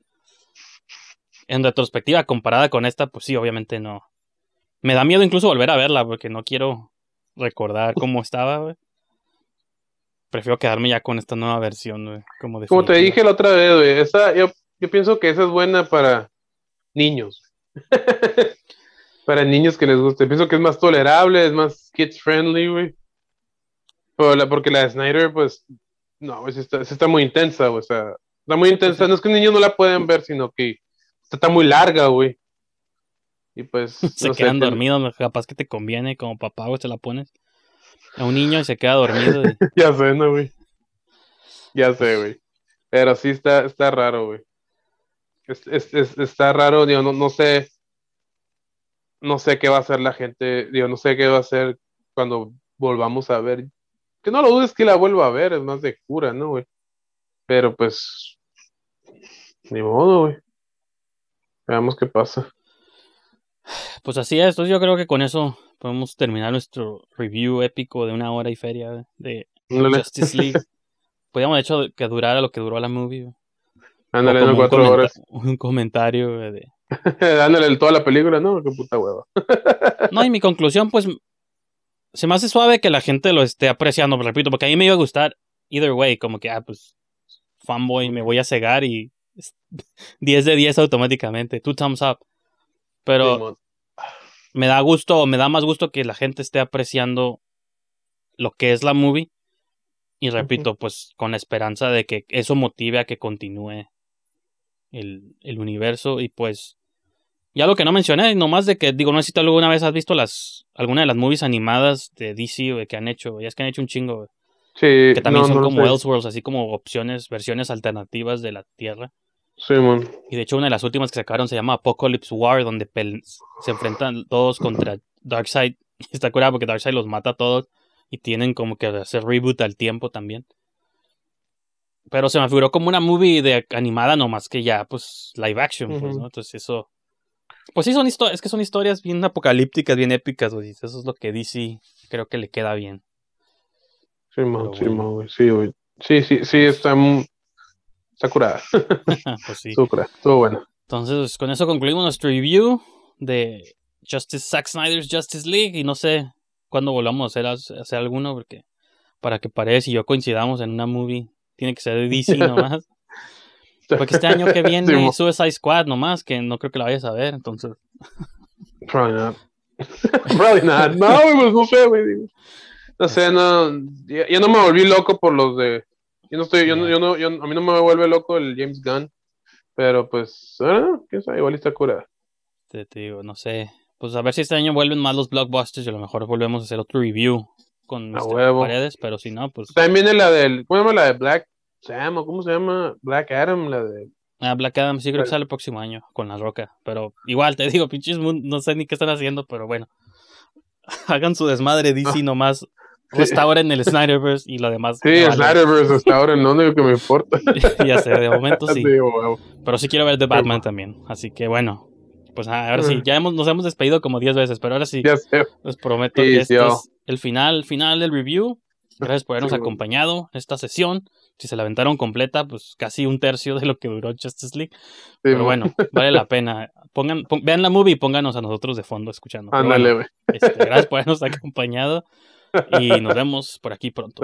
En retrospectiva, comparada con esta, pues sí, obviamente no. Me da miedo incluso volver a verla porque no quiero recordar cómo estaba, güey. Prefiero quedarme ya con esta nueva versión, güey. Como, como te dije la otra vez, güey. yo, yo pienso que esa es buena para niños. para niños que les guste. Pienso que es más tolerable, es más kids friendly, güey. porque la de Snyder, pues, no, pues está, está muy intensa, o sea, está muy intensa. No es que niños no la puedan ver, sino que está muy larga, güey. Y pues. Se quedan dormidos, capaz que te conviene como papá, güey, te la pones. A un niño y se queda dormido. ya sé, no, güey. Ya sé, güey. Pero sí está, está raro, güey. Es, es, está raro, digo, no, no sé no sé qué va a hacer la gente, digo, no sé qué va a hacer cuando volvamos a ver. Que no lo dudes que la vuelva a ver, es más de cura, ¿no, güey? Pero pues, ni modo, güey. Veamos qué pasa. Pues así es, entonces yo creo que con eso podemos terminar nuestro review épico de una hora y feria de Justice League. Podríamos, de hecho, que durara lo que duró la movie. Ándale, cuatro horas. Un comentario de Dándole toda la película, no, qué puta hueva. no, y mi conclusión, pues, se me hace suave que la gente lo esté apreciando, repito, porque a mí me iba a gustar, either way, como que, ah, pues, fanboy, me voy a cegar y 10 de 10 automáticamente, two thumbs up. Pero me da gusto, me da más gusto que la gente esté apreciando lo que es la movie. Y repito, pues con la esperanza de que eso motive a que continúe el, el, universo. Y pues y algo que no mencioné, nomás de que, digo, no sé si tú alguna vez has visto las, alguna de las movies animadas de DC que han hecho, ya es que han hecho un chingo. Sí, que también son como Elseworlds, así como opciones, versiones alternativas de la Tierra. Sí, man. Y de hecho, una de las últimas que sacaron se llama Apocalypse War, donde se enfrentan todos contra Darkseid. Está curado porque Darkseid los mata a todos y tienen como que hacer reboot al tiempo también. Pero se me figuró como una movie de animada nomás que ya, pues, live action, pues, ¿no? Entonces eso pues sí, son historias, es que son historias bien apocalípticas, bien épicas, güey. Eso es lo que DC creo que le queda bien. Sí, sí, sí, güey. Sí, sí, está, curada. pues sí. bueno. Entonces, pues, con eso concluimos nuestro review de Justice Zack Snyder's Justice League y no sé cuándo volvamos a hacer, alguno porque para que parezca y yo coincidamos en una movie tiene que ser de DC nomás. Porque este año que viene sí, Suicide Squad nomás, que no creo que la vayas a ver, entonces. Probably not. Probably not. No, pues no sé, güey. No sé, no. Yo no me volví loco por los de. Yo no estoy, yo no, yo no, yo, a mí no me vuelve loco el James Gunn. Pero pues, ¿qué es Igual está cura. Te, digo, no sé. Pues a ver si este año vuelven más los blockbusters y a lo mejor volvemos a hacer otro review con mis este, Paredes, pero si no, pues. También viene la del. ¿Cómo la de Black se llama, ¿cómo se llama? Black Adam, la de. Ah, Black Adam sí creo que sale el próximo año con la roca. Pero igual te digo, pinches no sé ni qué están haciendo, pero bueno. Hagan su desmadre DC ah. nomás. está ahora en el Snyderverse y lo demás. Sí, Snyderverse está ahora en lo único que me importa. ya sé, de momento sí. Pero sí quiero ver The Batman también. Así que bueno, pues ah, ahora sí, mm. ya hemos, nos hemos despedido como 10 veces, pero ahora sí, ya sé. les prometo que este es el final, final del review. Gracias por habernos acompañado en esta sesión si se la aventaron completa, pues casi un tercio de lo que duró Justice League. Pero bueno, vale la pena. Pongan, vean la movie y pónganos a nosotros de fondo escuchando. Ándale, wey. Este, gracias por habernos acompañado y nos vemos por aquí pronto.